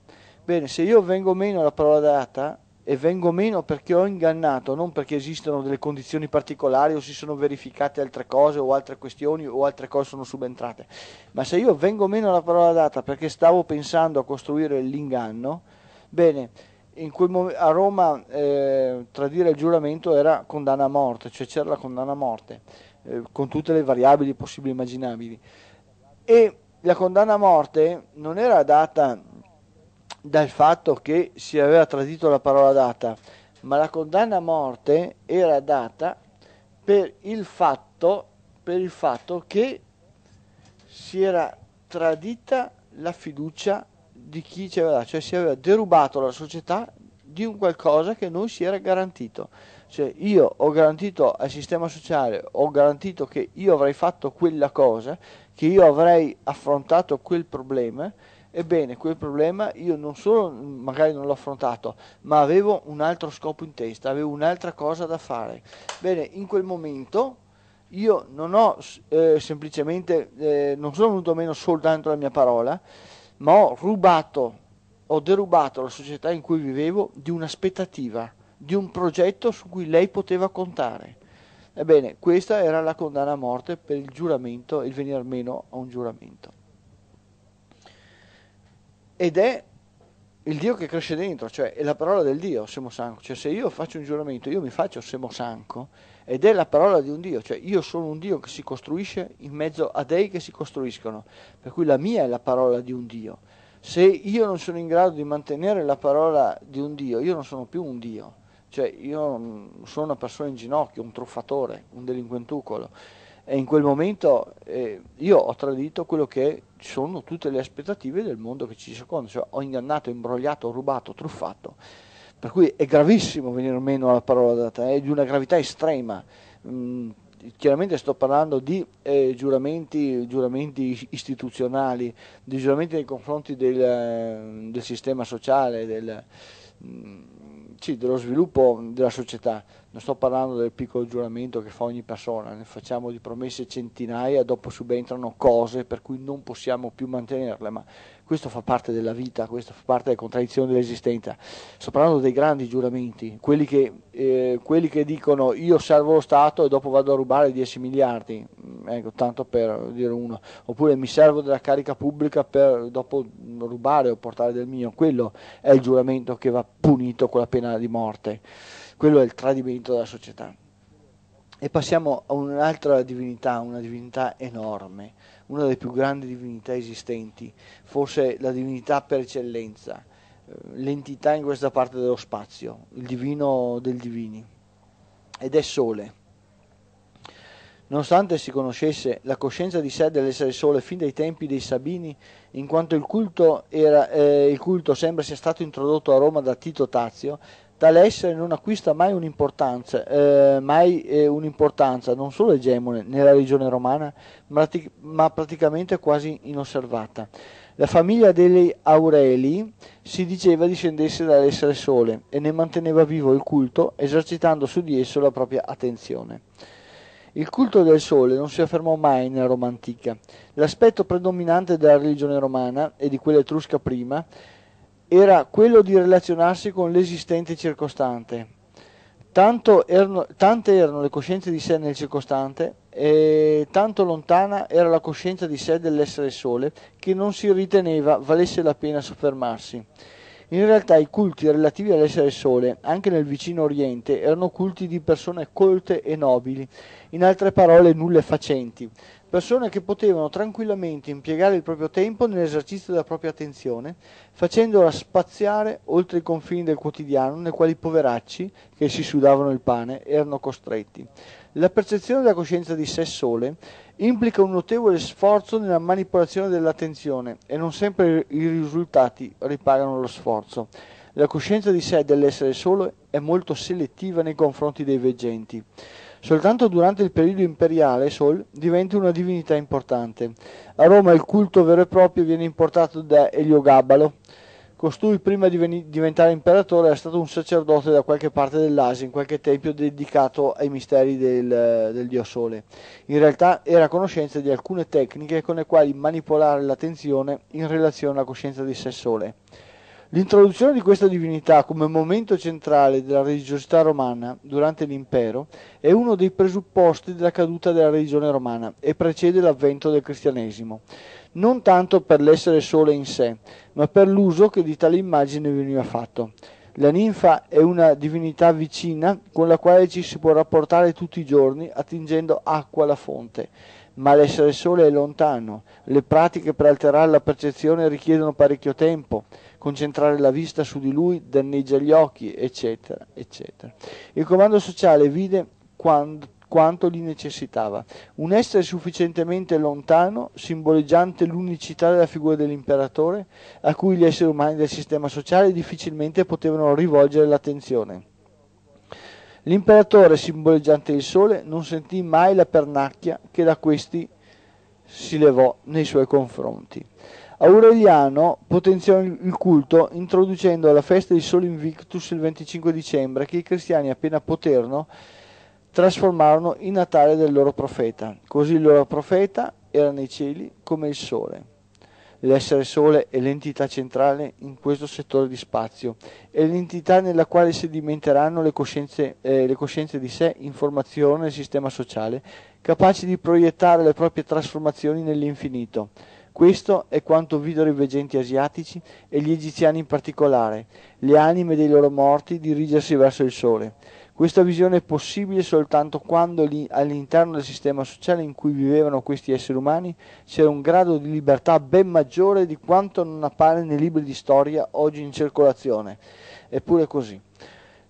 Bene, se io vengo meno alla parola data e vengo meno perché ho ingannato, non perché esistono delle condizioni particolari o si sono verificate altre cose o altre questioni o altre cose sono subentrate, ma se io vengo meno alla parola data perché stavo pensando a costruire l'inganno, bene, mom- a Roma eh, tradire il giuramento era condanna a morte, cioè c'era la condanna a morte, eh, con tutte le variabili possibili e immaginabili. E la condanna a morte non era data dal fatto che si aveva tradito la parola data, ma la condanna a morte era data per il fatto, per il fatto che si era tradita la fiducia di chi ci aveva, dato, cioè si aveva derubato la società di un qualcosa che non si era garantito. Cioè io ho garantito al sistema sociale, ho garantito che io avrei fatto quella cosa, che io avrei affrontato quel problema, ebbene quel problema io non solo magari non l'ho affrontato, ma avevo un altro scopo in testa, avevo un'altra cosa da fare. Bene, in quel momento io non ho eh, semplicemente, eh, non sono venuto meno soltanto la mia parola, ma ho rubato, ho derubato la società in cui vivevo di un'aspettativa di un progetto su cui lei poteva contare. Ebbene, questa era la condanna a morte per il giuramento, il venire meno a un giuramento. Ed è il Dio che cresce dentro, cioè è la parola del Dio, Semo Sanco. Cioè se io faccio un giuramento, io mi faccio Semo Sanco, ed è la parola di un Dio, cioè io sono un Dio che si costruisce in mezzo a dei che si costruiscono, per cui la mia è la parola di un Dio. Se io non sono in grado di mantenere la parola di un Dio, io non sono più un Dio cioè, io mm, sono una persona in ginocchio, un truffatore, un delinquentucolo. E in quel momento eh, io ho tradito quello che sono tutte le aspettative del mondo che ci circonda, cioè ho ingannato, imbrogliato, rubato, truffato. Per cui è gravissimo venire meno alla parola data, è di una gravità estrema. Mm, chiaramente sto parlando di eh, giuramenti, giuramenti, istituzionali, di giuramenti nei confronti del, eh, del sistema sociale, del, mm, sì, dello sviluppo della società. Non sto parlando del piccolo giuramento che fa ogni persona, ne facciamo di promesse centinaia, dopo subentrano cose per cui non possiamo più mantenerle, ma questo fa parte della vita, questo fa parte delle contraddizioni dell'esistenza. Sto parlando dei grandi giuramenti, quelli che, eh, quelli che dicono io servo lo Stato e dopo vado a rubare 10 miliardi, mm, ecco, tanto per dire uno, oppure mi servo della carica pubblica per dopo rubare o portare del mio. Quello è il giuramento che va punito con la pena di morte, quello è il tradimento della società. E passiamo a un'altra divinità, una divinità enorme una delle più grandi divinità esistenti, forse la divinità per eccellenza, eh, l'entità in questa parte dello spazio, il divino del divini, ed è Sole. Nonostante si conoscesse la coscienza di sé dell'essere sole fin dai tempi dei Sabini, in quanto il culto, era, eh, il culto sembra sia stato introdotto a Roma da Tito Tazio, tale essere non acquista mai un'importanza, eh, mai, eh, un'importanza non solo egemone nella regione romana, ma, ma praticamente quasi inosservata. La famiglia degli Aureli si diceva discendesse dall'essere sole e ne manteneva vivo il culto, esercitando su di esso la propria attenzione. Il culto del sole non si affermò mai nella Roma antica. L'aspetto predominante della religione romana e di quella etrusca prima era quello di relazionarsi con l'esistente circostante. Erano, tante erano le coscienze di sé nel circostante e tanto lontana era la coscienza di sé dell'essere sole che non si riteneva valesse la pena soffermarsi. In realtà i culti relativi all'essere sole, anche nel vicino Oriente, erano culti di persone colte e nobili, in altre parole nulle facenti, persone che potevano tranquillamente impiegare il proprio tempo nell'esercizio della propria attenzione, facendola spaziare oltre i confini del quotidiano nei quali i poveracci, che si sudavano il pane, erano costretti. La percezione della coscienza di sé sole implica un notevole sforzo nella manipolazione dell'attenzione e non sempre i risultati ripagano lo sforzo. La coscienza di sé dell'essere solo è molto selettiva nei confronti dei veggenti. Soltanto durante il periodo imperiale Sol diventa una divinità importante. A Roma il culto vero e proprio viene importato da Eliogabalo, Costui, prima di veni- diventare imperatore, era stato un sacerdote da qualche parte dell'Asia, in qualche tempio dedicato ai misteri del, del dio Sole. In realtà era a conoscenza di alcune tecniche con le quali manipolare l'attenzione in relazione alla coscienza di sé sole. L'introduzione di questa divinità come momento centrale della religiosità romana durante l'impero è uno dei presupposti della caduta della religione romana e precede l'avvento del cristianesimo non tanto per l'essere sole in sé, ma per l'uso che di tale immagine veniva fatto. La ninfa è una divinità vicina con la quale ci si può rapportare tutti i giorni attingendo acqua alla fonte, ma l'essere sole è lontano, le pratiche per alterare la percezione richiedono parecchio tempo, concentrare la vista su di lui danneggia gli occhi, eccetera, eccetera. Il comando sociale vide quanto quanto li necessitava. Un essere sufficientemente lontano, simboleggiante l'unicità della figura dell'imperatore, a cui gli esseri umani del sistema sociale difficilmente potevano rivolgere l'attenzione. L'imperatore, simboleggiante il sole, non sentì mai la pernacchia che da questi si levò nei suoi confronti. Aureliano potenziò il culto introducendo la festa di Sol Invictus il 25 dicembre che i cristiani appena poterono trasformarono in Natale del loro profeta. Così il loro profeta era nei cieli come il sole. L'essere sole è l'entità centrale in questo settore di spazio, è l'entità nella quale sedimenteranno le coscienze, eh, le coscienze di sé, in formazione e sistema sociale, capaci di proiettare le proprie trasformazioni nell'infinito. Questo è quanto videro i veggenti asiatici e gli egiziani in particolare, le anime dei loro morti dirigersi verso il sole. Questa visione è possibile soltanto quando all'interno del sistema sociale in cui vivevano questi esseri umani c'era un grado di libertà ben maggiore di quanto non appare nei libri di storia oggi in circolazione. Eppure così.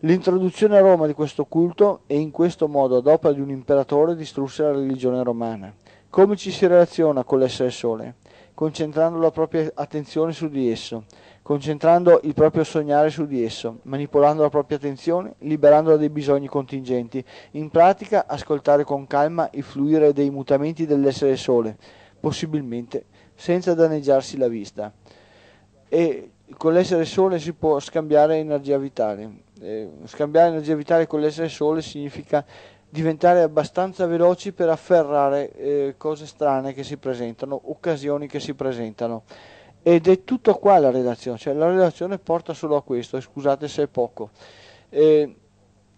L'introduzione a Roma di questo culto e in questo modo ad opera di un imperatore distrusse la religione romana. Come ci si relaziona con l'essere sole? Concentrando la propria attenzione su di esso, concentrando il proprio sognare su di esso, manipolando la propria attenzione, liberandola dai bisogni contingenti, in pratica ascoltare con calma il fluire dei mutamenti dell'essere sole, possibilmente senza danneggiarsi la vista. E con l'essere sole si può scambiare energia vitale. Eh, scambiare energia vitale con l'essere sole significa diventare abbastanza veloci per afferrare eh, cose strane che si presentano, occasioni che si presentano. Ed è tutto qua la relazione, cioè la relazione porta solo a questo, scusate se è poco. Eh,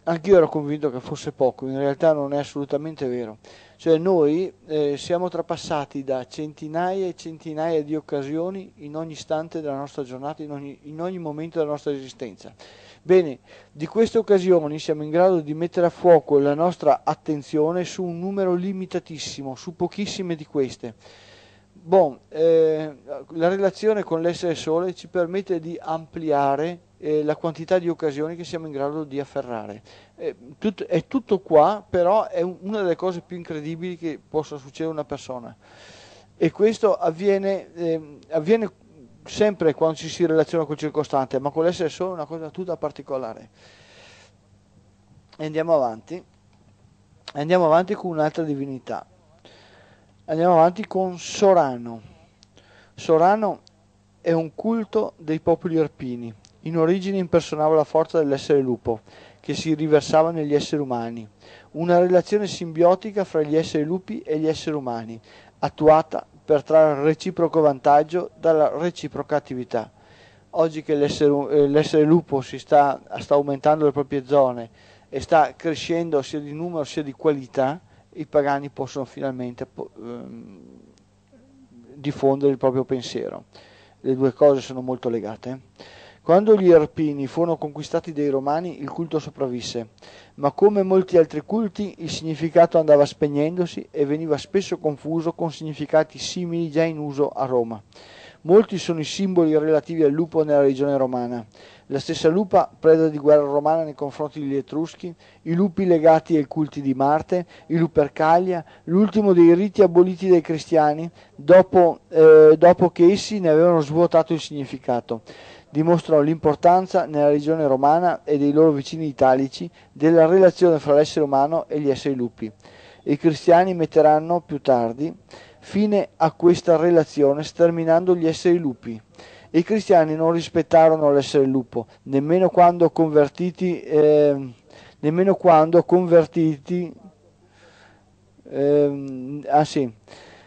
anch'io ero convinto che fosse poco, in realtà non è assolutamente vero. Cioè noi eh, siamo trapassati da centinaia e centinaia di occasioni in ogni istante della nostra giornata, in ogni, in ogni momento della nostra esistenza. Bene, di queste occasioni siamo in grado di mettere a fuoco la nostra attenzione su un numero limitatissimo, su pochissime di queste Bon, eh, la relazione con l'essere sole ci permette di ampliare eh, la quantità di occasioni che siamo in grado di afferrare. Eh, tut, è tutto qua, però è un, una delle cose più incredibili che possa succedere a una persona. E questo avviene, ehm, avviene sempre quando ci si relaziona col circostante, ma con l'essere sole è una cosa tutta particolare. Andiamo avanti. Andiamo avanti con un'altra divinità Andiamo avanti con Sorano. Sorano è un culto dei popoli alpini. In origine impersonava la forza dell'essere lupo, che si riversava negli esseri umani. Una relazione simbiotica fra gli esseri lupi e gli esseri umani, attuata per trarre reciproco vantaggio dalla reciproca attività. Oggi che l'essere, eh, l'essere lupo sta, sta aumentando le proprie zone e sta crescendo sia di numero sia di qualità, i pagani possono finalmente ehm, diffondere il proprio pensiero. Le due cose sono molto legate. Quando gli Arpini furono conquistati dai Romani, il culto sopravvisse, ma come molti altri culti, il significato andava spegnendosi e veniva spesso confuso con significati simili già in uso a Roma. Molti sono i simboli relativi al lupo nella regione romana. La stessa lupa, preda di guerra romana nei confronti degli Etruschi, i lupi legati ai culti di Marte, i Lupercalia, l'ultimo dei riti aboliti dai cristiani dopo, eh, dopo che essi ne avevano svuotato il significato dimostrano l'importanza nella regione romana e dei loro vicini italici della relazione fra l'essere umano e gli esseri lupi. I cristiani metteranno più tardi fine a questa relazione sterminando gli esseri lupi. I cristiani non rispettarono l'essere lupo, nemmeno quando convertiti, eh, nemmeno quando convertiti eh, ah sì,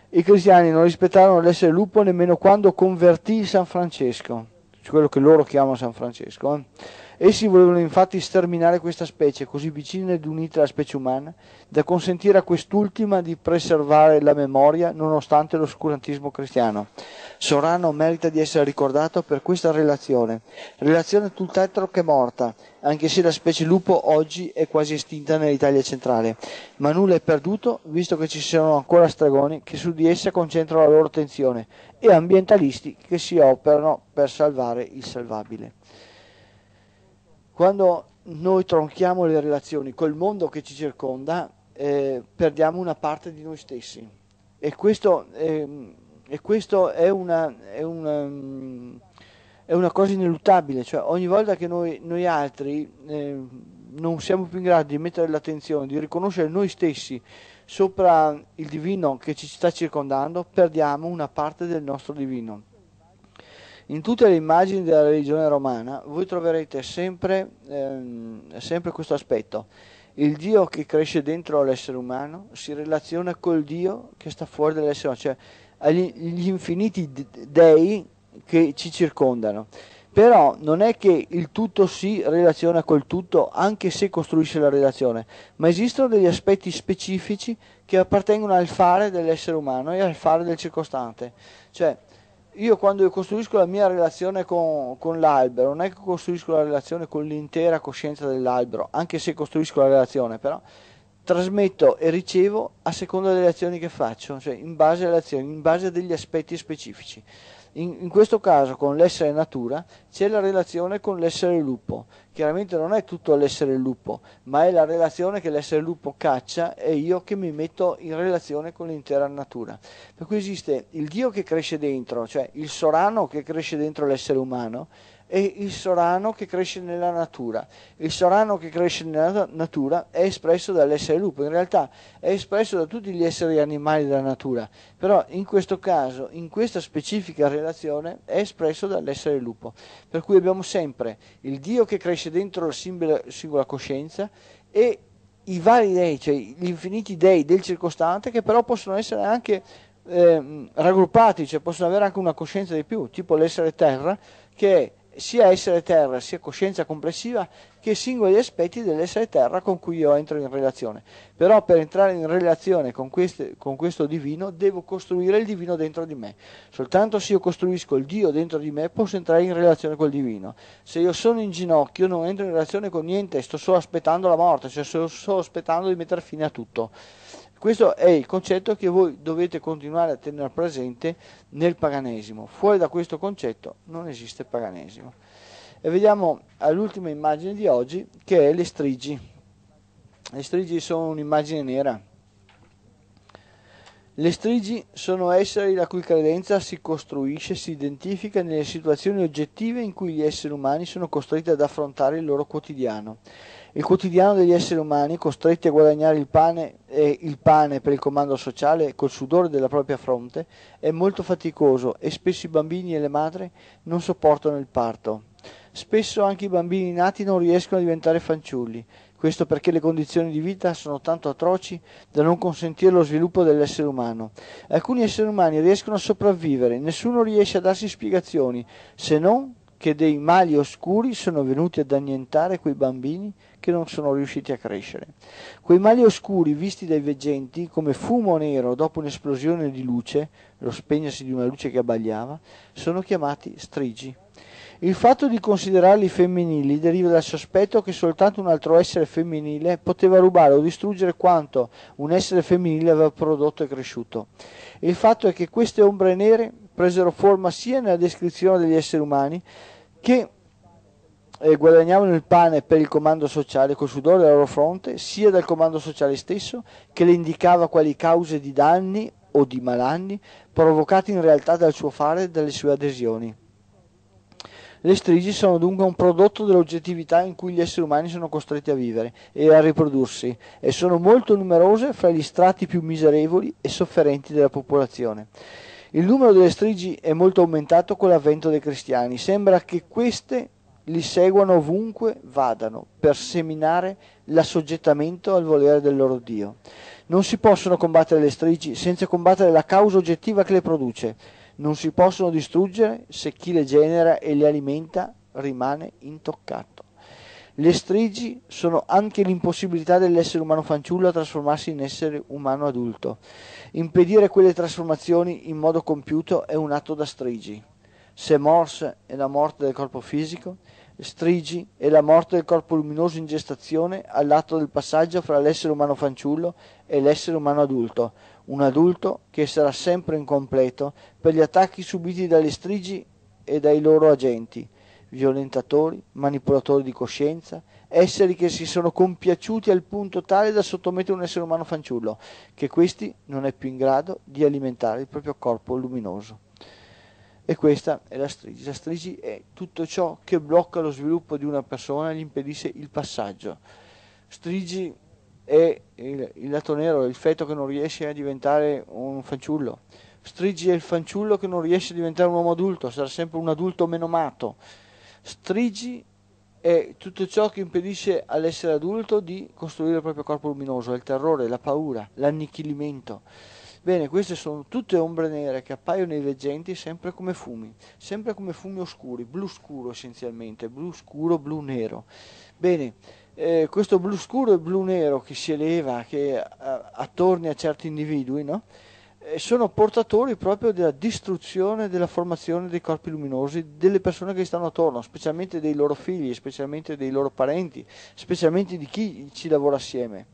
i cristiani non rispettarono l'essere lupo nemmeno quando convertì San Francesco, quello che loro chiamano San Francesco. Eh. Essi volevano infatti sterminare questa specie così vicina ed unita alla specie umana da consentire a quest'ultima di preservare la memoria nonostante l'oscurantismo cristiano. Sorano merita di essere ricordato per questa relazione, relazione tutt'altro che morta, anche se la specie lupo oggi è quasi estinta nell'Italia centrale, ma nulla è perduto visto che ci sono ancora stregoni che su di essa concentrano la loro attenzione e ambientalisti che si operano per salvare il salvabile. Quando noi tronchiamo le relazioni col mondo che ci circonda, eh, perdiamo una parte di noi stessi. E questo, eh, e questo è, una, è, una, è, una, cosa ineluttabile, cioè ogni volta che noi, noi altri eh, non siamo più in grado di mettere l'attenzione, di riconoscere noi stessi sopra il divino che ci sta circondando, perdiamo una parte del nostro divino. In tutte le immagini della religione romana voi troverete sempre, ehm, sempre questo aspetto. Il Dio che cresce dentro l'essere umano si relaziona col Dio che sta fuori dall'essere umano, cioè agli infiniti dei che ci circondano. Però non è che il tutto si relaziona col tutto, anche se costruisce la relazione, ma esistono degli aspetti specifici che appartengono al fare dell'essere umano e al fare del circostante. Cioè, io quando costruisco la mia relazione con, con, l'albero, non è che costruisco la relazione con l'intera coscienza dell'albero, anche se costruisco la relazione, però trasmetto e ricevo a seconda delle azioni che faccio, cioè in base alle azioni, in base a degli aspetti specifici. In, in questo caso con l'essere natura c'è la relazione con l'essere lupo. Chiaramente non è tutto l'essere lupo, ma è la relazione che l'essere lupo caccia e io che mi metto in relazione con l'intera natura. Per cui esiste il Dio che cresce dentro, cioè il sorano che cresce dentro l'essere umano, e il sorano che cresce nella natura. Il sorano che cresce nella natura è espresso dall'essere lupo, in realtà è espresso da tutti gli esseri animali della natura, però in questo caso, in questa specifica relazione, è espresso dall'essere lupo. Per cui abbiamo sempre il Dio che cresce dentro la singola, singola coscienza e i vari dei, cioè gli infiniti dei del circostante che però possono essere anche eh, raggruppati, cioè possono avere anche una coscienza di più, tipo l'essere terra che è sia essere terra, sia coscienza complessiva, che singoli aspetti dell'essere terra con cui io entro in relazione. Però per entrare in relazione con, queste, con, questo divino devo costruire il divino dentro di me. Soltanto se io costruisco il Dio dentro di me posso entrare in relazione col divino. Se io sono in ginocchio non entro in relazione con niente, sto solo aspettando la morte, cioè sto solo aspettando di mettere fine a tutto. Questo è il concetto che voi dovete continuare a tenere presente nel paganesimo. Fuori da questo concetto non esiste paganesimo. E vediamo all'ultima immagine di oggi che è le strigi. Le strigi sono un'immagine nera. Le strigi sono esseri la cui credenza si costruisce si identifica nelle situazioni oggettive in cui gli esseri umani sono costretti ad affrontare il loro quotidiano il quotidiano degli esseri umani costretti a guadagnare il pane, e il pane per il comando sociale col sudore della propria fronte è molto faticoso e spesso i bambini e le madri non sopportano il parto. Spesso anche i bambini nati non riescono a diventare fanciulli, questo perché le condizioni di vita sono tanto atroci da non consentire lo sviluppo dell'essere umano. Alcuni esseri umani riescono a sopravvivere, nessuno riesce a darsi spiegazioni se non che dei mali oscuri sono venuti ad annientare quei bambini che non sono riusciti a crescere. Quei mali oscuri visti dai veggenti come fumo nero dopo un'esplosione di luce, lo spegnersi di una luce che abbagliava, sono chiamati strigi. Il fatto di considerarli femminili deriva dal sospetto che soltanto un altro essere femminile poteva rubare o distruggere quanto un essere femminile aveva prodotto e cresciuto. Il fatto è che queste ombre nere presero forma sia nella descrizione degli esseri umani che eh, guadagnavano il pane per il comando sociale col sudore alla loro fronte, sia dal comando sociale stesso che le indicava quali cause di danni o di malanni provocati in realtà dal suo fare e dalle sue adesioni. Le strigi sono dunque un prodotto dell'oggettività in cui gli esseri umani sono costretti a vivere e a riprodursi e sono molto numerose fra gli strati più miserevoli e sofferenti della popolazione. Il numero delle strigi è molto aumentato con l'avvento dei cristiani. Sembra che queste li seguano ovunque vadano per seminare l'assoggettamento al volere del loro Dio. Non si possono combattere le strigi senza combattere la causa oggettiva che le produce. Non si possono distruggere se chi le genera e le alimenta rimane intoccato. Le strigi sono anche l'impossibilità dell'essere umano fanciullo a trasformarsi in essere umano adulto. Impedire quelle trasformazioni in modo compiuto è un atto da strigi. Se Morse è la morte del corpo fisico, Strigi è la morte del corpo luminoso in gestazione all'atto del passaggio fra l'essere umano fanciullo e l'essere umano adulto, un adulto che sarà sempre incompleto per gli attacchi subiti dalle strigi e dai loro agenti, violentatori, manipolatori di coscienza, esseri che si sono compiaciuti al punto tale da sottomettere un essere umano fanciullo, che questi non è più in grado di alimentare il proprio corpo luminoso. E questa è la strigi. La strigi è tutto ciò che blocca lo sviluppo di una persona e gli impedisce il passaggio. Strigi è il, il lato nero, il feto che non riesce a diventare un fanciullo. Strigi è il fanciullo che non riesce a diventare un uomo adulto, sarà sempre un adulto meno matto. Strigi è tutto ciò che impedisce all'essere adulto di costruire il proprio corpo luminoso, il terrore, la paura, l'annichilimento. Bene, queste sono tutte ombre nere che appaiono ai veggenti sempre come fumi, sempre come fumi oscuri, blu scuro essenzialmente, blu scuro, blu nero. Bene, eh, questo blu scuro e blu nero che si eleva, che a, eh, attorni a certi individui, no? Eh, sono portatori proprio della distruzione della formazione dei corpi luminosi delle persone che stanno attorno, specialmente dei loro figli, specialmente dei loro parenti, specialmente di chi ci lavora assieme.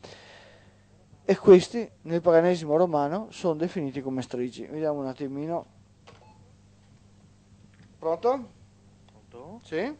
E questi nel paganesimo romano sono definiti come strigi. Vediamo un attimino. Pronto? Pronto? Sì.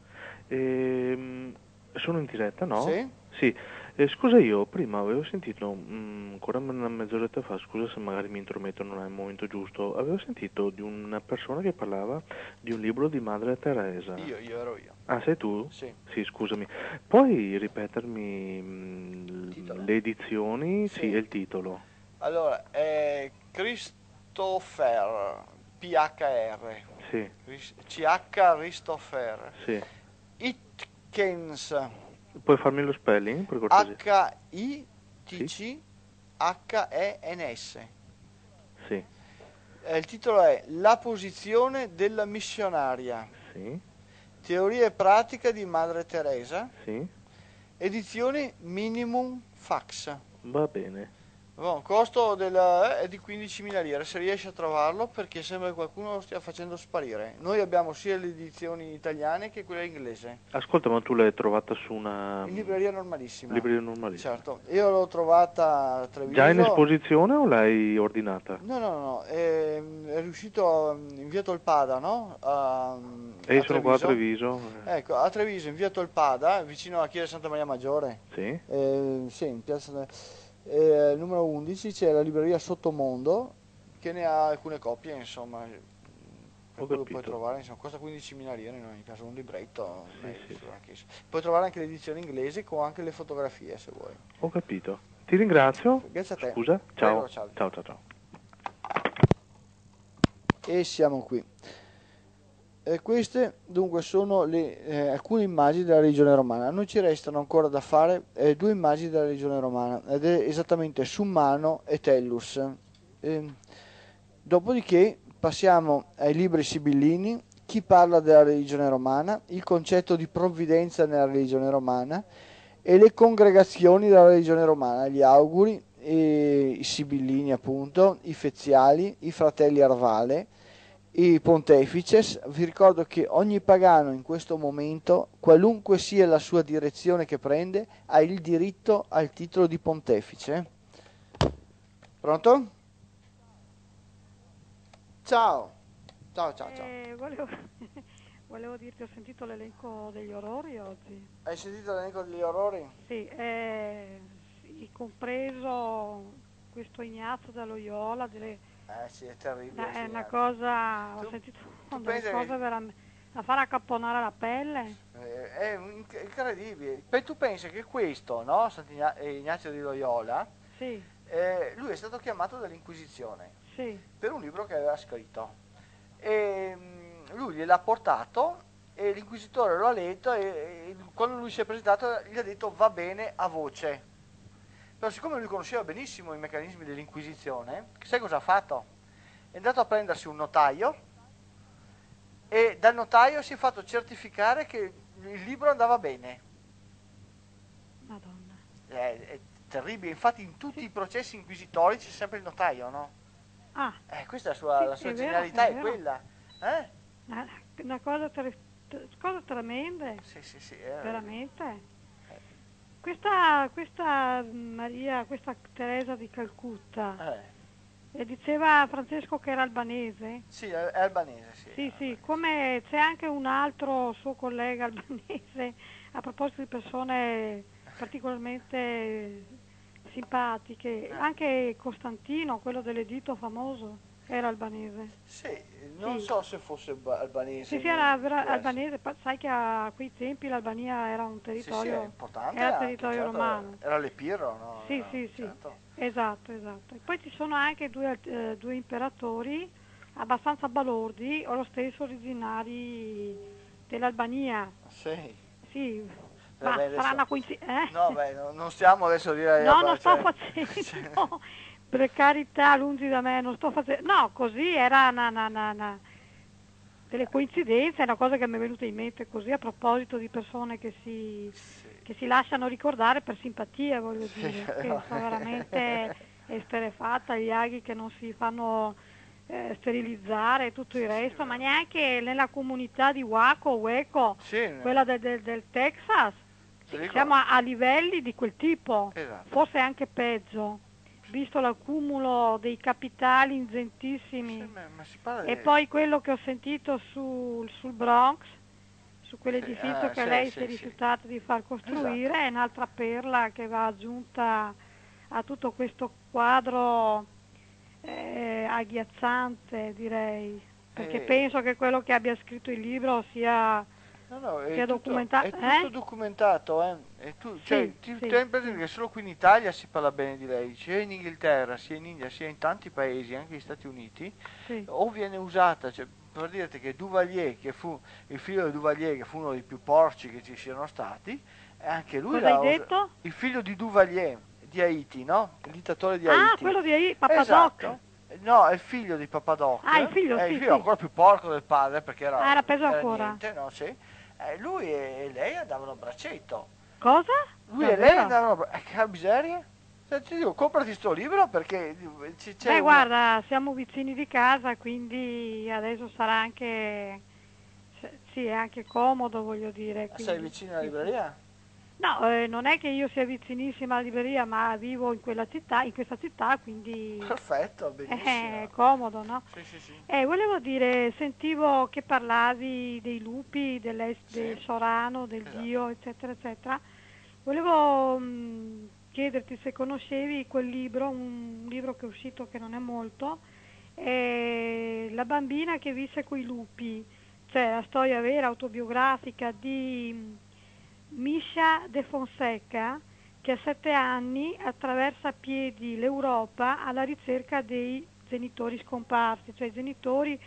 Ehm, sono in diretta, no? Sì. Sì. Eh, scusa, io prima avevo sentito, mh, mm, ancora una mezz'oretta fa, scusa se magari mi intrometto, non è il momento giusto, avevo sentito di una persona che parlava di un libro di Madre Teresa. Io, io ero io. Ah, sei tu? Sì. Sì, scusami. Puoi ripetermi mh, mm, le edizioni sì. sì. e il titolo? Allora, è Christopher, PHR. Sì. CH Christopher. Sì. Itkens Puoi farmi lo spelling per cortesia? H-I-T-C-H-E-N-S. Sì. Eh, il titolo è La posizione della missionaria. Sì. Teoria e pratica di Madre Teresa. Sì. Edizione Minimum Fax. Va bene. No, costo della, eh, è di 15.000 lire, se riesci a trovarlo perché sembra che qualcuno lo stia facendo sparire. Noi abbiamo sia le edizioni italiane che quelle inglese. Ascolta, ma tu l'hai trovata su una... In libreria normalissima. Libreria normalissima. Certo, io l'ho trovata a Già in esposizione o l'hai ordinata? No, no, no, è, è riuscito mm, in via Tolpada, no? A, mm, e sono qua a Treviso. Ecco, a Treviso, in via Tolpada, vicino a Chiesa Santa Maria Maggiore. Sì. Eh, sì, in piazza e, numero 11 c'è la libreria Sottomondo che ne ha alcune copie, insomma, Lo puoi trovare, insomma, costa 15.000 lire in ogni caso, un libretto. Sì, beh, sì. Puoi trovare anche l'edizione inglese con anche le fotografie se vuoi. Ho capito. Ti ringrazio. Grazie a te. Scusa, ciao. Prego, ciao, ciao, ciao. E siamo qui. Eh, queste dunque sono le, eh, alcune immagini della regione romana. Non ci restano ancora da fare eh, due immagini della regione romana, ed è esattamente Summano e Tellus. Ehm, dopodiché passiamo ai libri sibillini, chi parla della religione romana, il concetto di provvidenza nella religione romana e le congregazioni della religione romana, gli auguri, i sibillini appunto, i feziali, i fratelli Arvale i pontefices, vi ricordo che ogni pagano in questo momento, qualunque sia la sua direzione che prende, ha il diritto al titolo di pontefice. Pronto? Ciao, ciao, ciao, ciao. Eh, volevo, (laughs) volevo, dirti, ho sentito l'elenco degli orrori oggi. Hai sentito l'elenco degli orrori? Sì, eh, compreso questo Ignazio da Loyola, delle eh sì, è terribile. è una eh. cosa, tu, sentito una cosa veramente... La far accapponare la pelle? Eh, è, è incredibile. Beh, tu pensi che questo, no? Sant'Ignazio eh, di Loyola, sì. eh, lui è stato chiamato dall'Inquisizione sì. per un libro che aveva scritto. E, ehm, lui gliel'ha portato e l'inquisitore lo ha letto e, e quando lui si è presentato gli ha detto va bene a voce però siccome lui conosceva benissimo i meccanismi dell'Inquisizione, sai cosa ha fatto? È andato a prendersi un notaio e dal notaio si è fatto certificare che il libro andava bene. Madonna. È, eh, è terribile, infatti in tutti sì. i processi inquisitori c'è sempre il notaio, no? Ah. Eh, questa è la sua, sì, la sua è genialità, vero, è, è quella. Eh? Ah, una, cosa, tre, cosa tremenda. Sì, sì, sì. Eh. Veramente. Questa, questa mm, Maria, questa Teresa di Calcutta, eh. E diceva Francesco che era albanese? Sì, è albanese, sì. Sì, albanese. come c'è anche un altro suo collega albanese, a proposito di persone particolarmente simpatiche, eh. anche Costantino, quello dell'edito famoso. Era albanese. Sì, non sì. so se fosse albanese. Sì, sì, era albanese, sai che a quei tempi l'Albania era un territorio, sì, importante era anche, territorio certo, romano. Era l'Epiro, no? Sì, era, sì, certo. sì, esatto, esatto. E poi ci sono anche due, eh, due imperatori abbastanza balordi, o lo stesso originari dell'Albania. Sì. Sì, eh, ma sarà una coincidenza. Eh? No, beh, non stiamo adesso a dire... No, non cioè... sto facendo... (laughs) per carità, lungi da me, non sto facendo... No, così era una, una, una, una, delle coincidenze, è una cosa che mi è venuta in mente così a proposito di persone che si, sì. che si lasciano ricordare per simpatia, voglio dire. che Penso (laughs) no. veramente esterefatta, gli aghi che non si fanno eh, sterilizzare e tutto il resto, sì, ma eh. neanche nella comunità di Waco, Weco, sì, eh. quella del, del, del Texas. Siamo a, a, livelli di quel tipo, esatto. forse anche peggio visto l'accumulo dei capitali ingentissimi sì, ma, ma e poi quello che ho sentito sul, sul Bronx, su quell'edificio eh, che sì, lei sì, si è rifiutata di far costruire, esatto. è un'altra perla che va aggiunta a tutto questo quadro eh, agghiacciante direi, perché eh. penso che quello che abbia scritto il libro sia No, no, è, tutto, documenta- è tutto eh? documentato, eh? È tu, sì, cioè, ti sì, tieni presente che solo qui in Italia si parla bene di lei, sia in Inghilterra, sia in India, sia in tanti paesi, anche negli Stati Uniti, sì. o viene usata, cioè, per dirti che Duvalier, che fu il figlio di Duvalier, che fu uno dei più porci che ci siano stati, è anche lui Cosa hai detto? il figlio di Duvalier di Haiti, no? Il dittatore di ah, Haiti. Ah, quello di Haiti, Papadoc. Esatto. No, è il figlio di Papadoc. Ah, il figlio, è eh, sì, il figlio sì. ancora più porco del padre perché era, ah, era peso era ancora. Niente, no, sì. Eh, lui e lei andavano a braccetto. Cosa? Lui Davvero? e lei andavano a braccetto. Eh, che miseria? ti dico, comprati sto libro perché eh, c'è... Beh, una... guarda, siamo vicini di casa, quindi adesso sarà anche... Sì, è anche comodo, voglio dire. Ah, quindi... Sei vicino alla libreria? No, eh, non è che io sia vicinissima alla libreria, ma vivo in quella città, in questa città, quindi... Perfetto, (laughs) benissimo. È comodo, no? Sì, sì, sì. Eh, volevo dire, sentivo che parlavi dei lupi, del Sorano, del esatto. Dio, eccetera, eccetera. Volevo mh, mm, chiederti se conoscevi quel libro, un libro che è uscito che non è molto, eh, La bambina che visse coi lupi, cioè la storia vera, autobiografica di Misha De Fonseca, che a sette anni attraversa a piedi l'Europa alla ricerca dei genitori scomparsi, cioè i genitori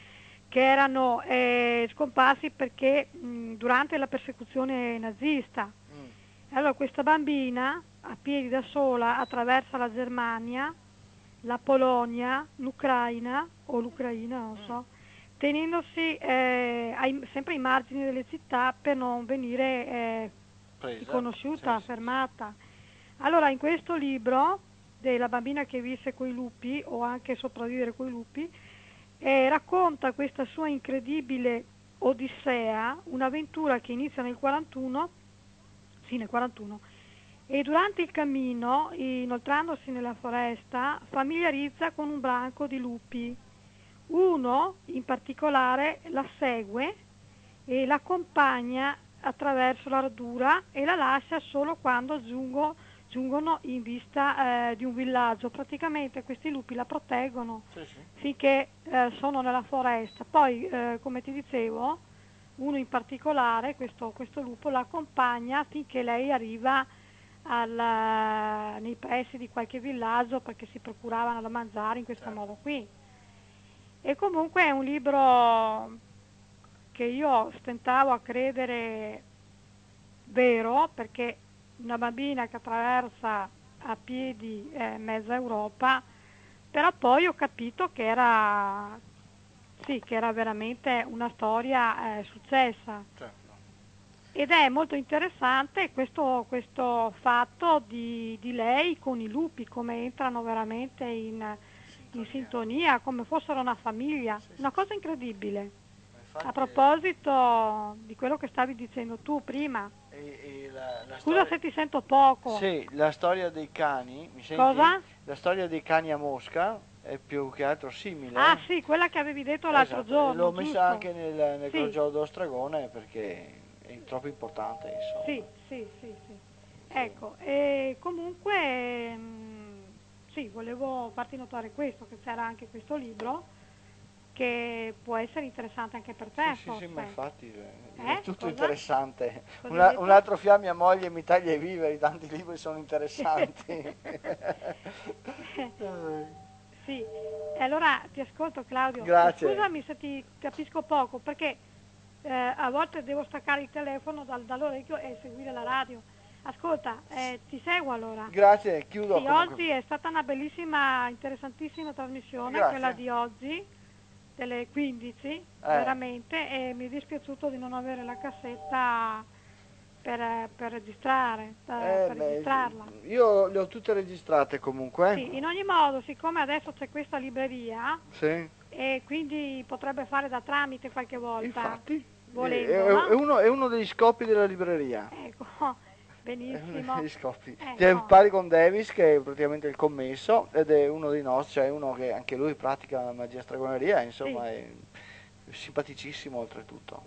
che erano eh, scomparsi perché mh, durante la persecuzione nazista. Mm. Allora questa bambina a piedi da sola attraversa la Germania, la Polonia, l'Ucraina o l'Ucraina, non so, mm. tenendosi eh, ai, sempre ai margini delle città per non venire eh, riconosciuta, affermata. Allora, in questo libro della bambina che visse coi lupi o anche sopravvivere coi lupi, eh, racconta questa sua incredibile odissea, un'avventura che inizia nel 41, sì, nel 41, e durante il cammino, inoltrandosi nella foresta, familiarizza con un branco di lupi. Uno in particolare la segue e l'accompagna attraverso la radura e la lascia solo quando giungo, giungono in vista eh, di un villaggio. Praticamente questi lupi la proteggono sì, sì. finché eh, sono nella foresta. Poi, eh, come ti dicevo, uno in particolare, questo, questo lupo, l'accompagna finché lei arriva alla, eh, nei pressi di qualche villaggio perché si procuravano da mangiare in questo certo. modo qui. E comunque è un libro che io stentavo a credere vero, perché una bambina che attraversa a piedi eh, mezza Europa, però poi ho capito che era, sì, che era veramente una storia eh, successa. Certo. Ed è molto interessante questo, questo fatto di, di, lei con i lupi, come entrano veramente in sintonia, in sintonia come fossero una famiglia, sì, sì. una cosa incredibile. Infatti, a proposito di quello che stavi dicendo tu prima, e, e la, la scusa storia... se ti sento poco. Sì, la storia dei cani, mi senti? Cosa? La storia dei cani a Mosca è più che altro simile. Ah eh? sì, quella che avevi detto l'altro esatto. giorno. L'ho messa anche nel, nel sì. d'Ostragone perché è troppo importante. Insomma. Sì, sì, sì. sì. Ecco, e comunque mh, mm, sì, volevo farti notare questo, che c'era anche questo libro che può essere interessante anche per te. Sì, forse. sì, ma infatti eh? è eh? tutto Cosa? interessante. Una, un altro fiamma, mia moglie mi taglia i viveri, tanti libri sono interessanti. (laughs) (laughs) sì, allora ti ascolto Claudio. Grazie. Scusami se ti capisco poco, perché eh, a volte devo staccare il telefono dal, dall'orecchio e seguire la radio. Ascolta, eh, ti seguo allora. Grazie, chiudo. Sì, oggi è stata una bellissima, interessantissima trasmissione, Grazie. quella di oggi delle 15 eh. veramente e mi è dispiaciuto di non avere la cassetta per, per registrare, per, eh, eh, per beh, Io le ho tutte registrate comunque. Sì, in ogni modo, siccome adesso c'è questa libreria sì. e quindi potrebbe fare da tramite qualche volta. Infatti, eh, volendo, è, è, uno, è uno degli scopi della libreria. Ecco Benissimo. (laughs) Gli scoppi. Eh, C'è no. pari con Davis che è praticamente il commesso ed è uno di noi, cioè uno che anche lui pratica la magia stragoneria, insomma sì. è simpaticissimo oltretutto.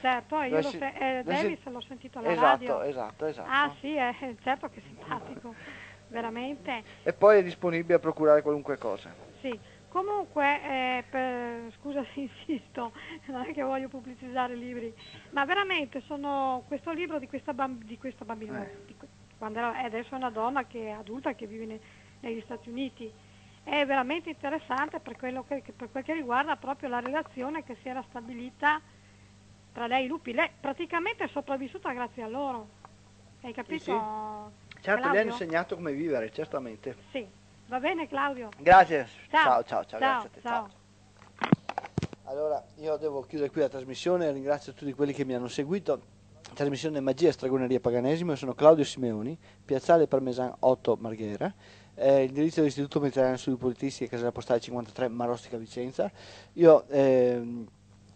Cioè, poi io se- eh, Davis l'ho sentito alla esatto, radio. Esatto, esatto. Ah sì, eh, (laughs) certo che è simpatico, (laughs) veramente. E poi è disponibile a procurare qualunque cosa. Sì. Comunque, eh, per, scusa se insisto, (laughs) non è che voglio pubblicizzare i libri, ma veramente sono questo libro di questa, bamb- di questa bambina, eh. di que- quando era, eh, adesso è una donna che è adulta che vive ne- negli Stati Uniti, è veramente interessante per, che, che, per, quel che riguarda proprio la relazione che si era stabilita tra lei e i lupi. Lei praticamente è sopravvissuta grazie a loro, hai capito? Sì, sì. Certo, Claudio? gli ha insegnato come vivere, certamente. Sì Va bene Claudio? Grazie. Ciao, ciao, ciao, ciao, grazie a te. Ciao. Allora, io devo chiudere qui la trasmissione, ringrazio tutti quelli che mi hanno seguito. Trasmissione Magia Stragoneria Paganesimo, io sono Claudio Simeoni, Piazzale Parmesan 8 Marghera, eh, indirizzo dell'Istituto Mediterraneo Studi Politisti e Casella Postale 53 Marostica Vicenza. Io ehm,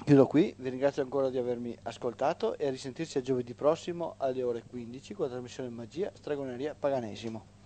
chiudo qui, vi ringrazio ancora di avermi ascoltato e a risentirci a giovedì prossimo alle ore 15 con la trasmissione Magia Stragoneria Paganesimo.